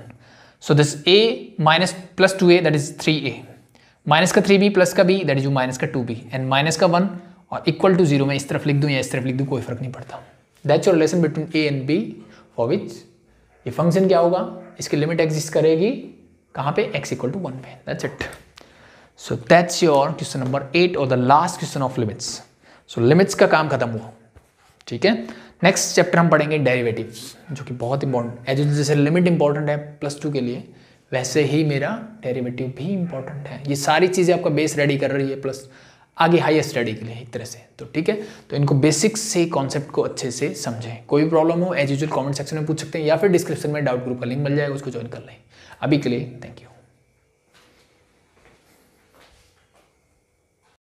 so this a minus plus two a that is three a minus का थ्री बी प्लस का b that is you minus का टू बी एंड माइनस का वन और इक्वल टू जीरो मैं इस तरफ लिख दूँ या इस तरफ लिख दूँ कोई फर्क नहीं पड़ता that's your relation between a and b for which ये फंक्शन क्या होगा इसकी लिमिट एग्जिस्ट करेगी कहाँ पे एक्स इक्वल टू वन पे that's it so that's your question number eight और the last question of limits so limits का काम खत्म हुआ ठीक है नेक्स्ट चैप्टर हम पढ़ेंगे डेरिवेटिव्स जो कि बहुत इंपॉर्टेंट एज जैसे लिमिट इंपॉर्टेंट है प्लस टू के लिए वैसे ही मेरा डेरिवेटिव भी इंपॉर्टेंट है ये सारी चीज़ें आपका बेस रेडी कर रही है प्लस आगे हायर स्टडी के लिए एक तरह से तो ठीक है तो इनको बेसिक्स से कॉन्सेप्ट को अच्छे से समझें कोई भी प्रॉब्लम हो एज यूजल कमेंट सेक्शन में पूछ सकते हैं या फिर डिस्क्रिप्शन में डाउट ग्रुप का लिंक मिल जाएगा उसको ज्वाइन कर लें अभी के लिए थैंक यू